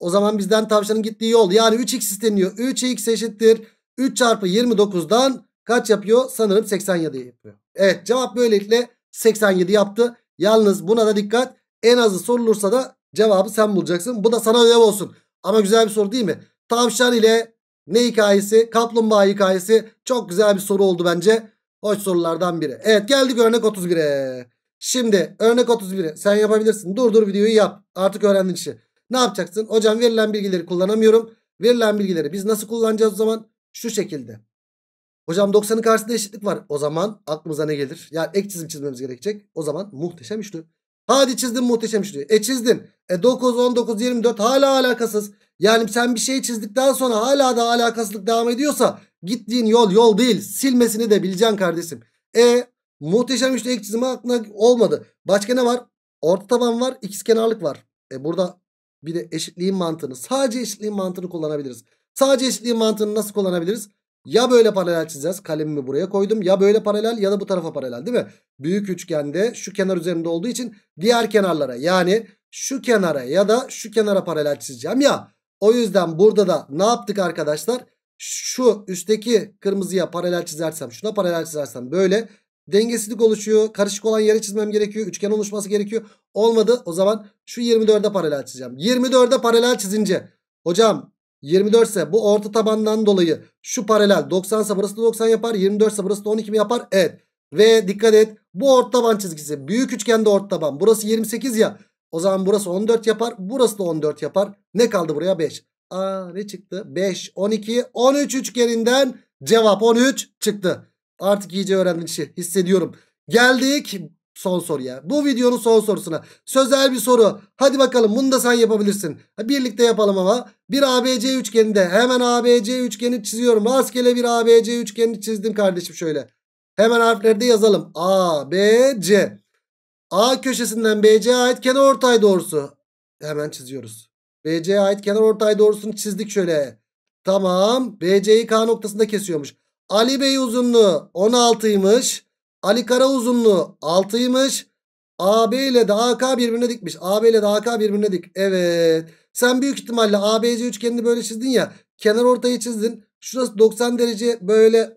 O zaman bizden tavşanın gittiği yol. Yani 3x isteniyor. 3x eşittir. 3 çarpı 29'dan kaç yapıyor? Sanırım 87 yapıyor. Evet cevap böylelikle 87 yaptı. Yalnız buna da dikkat. En azı sorulursa da Cevabı sen bulacaksın. Bu da sana ödev olsun. Ama güzel bir soru değil mi? Tavşan ile ne hikayesi? Kaplumbağa hikayesi. Çok güzel bir soru oldu bence. Hoş sorulardan biri. Evet geldik örnek 31'e. Şimdi örnek 31'i sen yapabilirsin. Dur dur videoyu yap. Artık öğrendin işi. Ne yapacaksın? Hocam verilen bilgileri kullanamıyorum. Verilen bilgileri biz nasıl kullanacağız o zaman? Şu şekilde. Hocam 90'ın karşısında eşitlik var. O zaman aklımıza ne gelir? Yani ek çizim çizmemiz gerekecek. O zaman muhteşem üçlü. Hadi çizdim muhteşem üçlü. E çizdin. E 9, 19, 24 hala alakasız. Yani sen bir şey çizdikten sonra hala da alakasızlık devam ediyorsa gittiğin yol yol değil. Silmesini de bileceksin kardeşim. E muhteşem üçlü ek çizimi aklına olmadı. Başka ne var? Orta taban var. kenarlık var. E burada bir de eşitliğin mantığını sadece eşitliğin mantığını kullanabiliriz. Sadece eşitliğin mantığını nasıl kullanabiliriz? Ya böyle paralel çizeceğiz. Kalemimi buraya koydum. Ya böyle paralel ya da bu tarafa paralel değil mi? Büyük üçgende şu kenar üzerinde olduğu için diğer kenarlara yani şu kenara ya da şu kenara paralel çizeceğim ya. O yüzden burada da ne yaptık arkadaşlar? Şu üstteki kırmızıya paralel çizersem şuna paralel çizersem böyle dengesizlik oluşuyor. Karışık olan yere çizmem gerekiyor. Üçgen oluşması gerekiyor. Olmadı o zaman şu 24'e paralel çizeceğim. 24'e paralel çizince hocam 24 ise bu orta tabandan dolayı şu paralel 90 ise burası da 90 yapar. 24 ise burası da 12 mi yapar? Evet. Ve dikkat et bu orta taban çizgisi büyük üçgende orta taban. Burası 28 ya. O zaman burası 14 yapar. Burası da 14 yapar. Ne kaldı buraya? 5. Aa ne çıktı? 5, 12, 13 üçgeninden cevap 13 çıktı. Artık iyice öğrendim işi hissediyorum. Geldik Son soruya. Bu videonun son sorusuna. Sözel bir soru. Hadi bakalım bunu da sen yapabilirsin. Birlikte yapalım ama. Bir ABC üçgeninde hemen ABC üçgeni çiziyorum. Rastgele bir ABC üçgeni çizdim kardeşim şöyle. Hemen harfleri de yazalım. A, B, C. A köşesinden BC'ye ait kenar ortay doğrusu. Hemen çiziyoruz. BC'ye ait kenar ortay doğrusunu çizdik şöyle. Tamam. BC'yi K noktasında kesiyormuş. Ali Bey uzunluğu 16'ymış. Ali Kara uzunluğu 6'ymış. AB ile de AK birbirine dikmiş. AB ile de AK birbirine dik. Evet. Sen büyük ihtimalle ABC üçgenini böyle çizdin ya. Kenar ortayı çizdin. Şurası 90 derece böyle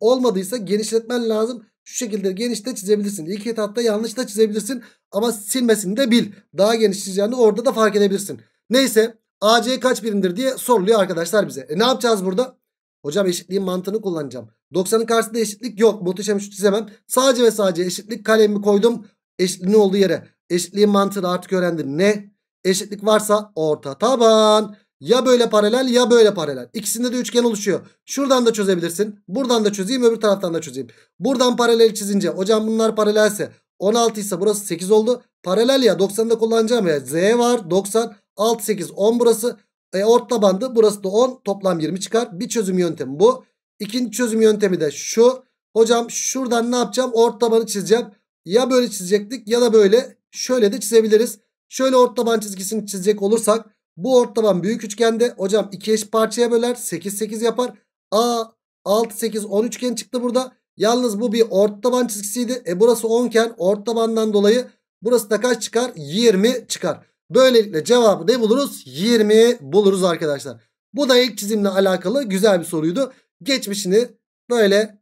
olmadıysa genişletmen lazım. Şu şekilde geniş de çizebilirsin. İlk etapta yanlış da çizebilirsin. Ama silmesini de bil. Daha geniş çizeceğini orada da fark edebilirsin. Neyse AC kaç birimdir diye soruluyor arkadaşlar bize. E ne yapacağız burada? Hocam eşitliğin mantığını kullanacağım. 90'ın karşısında eşitlik yok. Muhteşem şu çizemem. Sadece ve sadece eşitlik kalemimi koydum. Eşitliğin olduğu yere. Eşitliğin mantığı artık öğrendim. Ne? Eşitlik varsa orta taban. Ya böyle paralel ya böyle paralel. İkisinde de üçgen oluşuyor. Şuradan da çözebilirsin. Buradan da çözeyim öbür taraftan da çözeyim. Buradan paralel çizince hocam bunlar paralelse 16 ise burası 8 oldu. Paralel ya 90'da kullanacağım ya. Z var 90 6 8 10 burası. E, ort tabandı. Burası da 10. Toplam 20 çıkar. Bir çözüm yöntemi bu. İkinci çözüm yöntemi de şu. Hocam şuradan ne yapacağım? Ort tabanı çizeceğim. Ya böyle çizecektik ya da böyle. Şöyle de çizebiliriz. Şöyle ort taban çizgisini çizecek olursak bu ort taban büyük üçgende hocam 2 eş parçaya böler. 8 8 yapar. A 6 8 10 üçgen çıktı burada. Yalnız bu bir ort taban çizgisiydi. E burası 10 iken ort tabandan dolayı burası da kaç çıkar? 20 çıkar. Böylelikle cevabı ne buluruz? 20 buluruz arkadaşlar. Bu da ilk çizimle alakalı güzel bir soruydu. Geçmişini böyle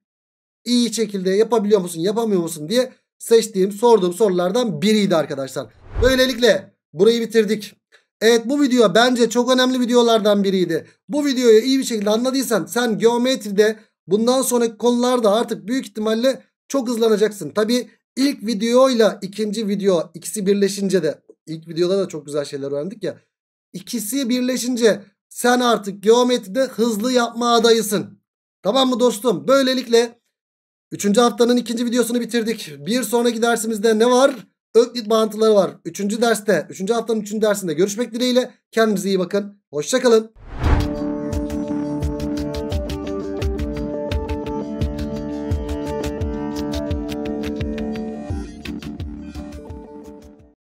iyi şekilde yapabiliyor musun yapamıyor musun diye seçtiğim sorduğum sorulardan biriydi arkadaşlar. Böylelikle burayı bitirdik. Evet bu video bence çok önemli videolardan biriydi. Bu videoyu iyi bir şekilde anladıysan sen geometride bundan sonraki konularda artık büyük ihtimalle çok hızlanacaksın. Tabi ilk videoyla ikinci video ikisi birleşince de ilk videoda da çok güzel şeyler öğrendik ya. İkisi birleşince sen artık geometride hızlı yapma adayısın. Tamam mı dostum? Böylelikle 3. haftanın ikinci videosunu bitirdik. Bir sonraki dersimizde ne var? Öklit bağıntıları var. 3. derste, 3. haftanın 3. dersinde görüşmek dileğiyle. Kendinize iyi bakın. Hoşçakalın.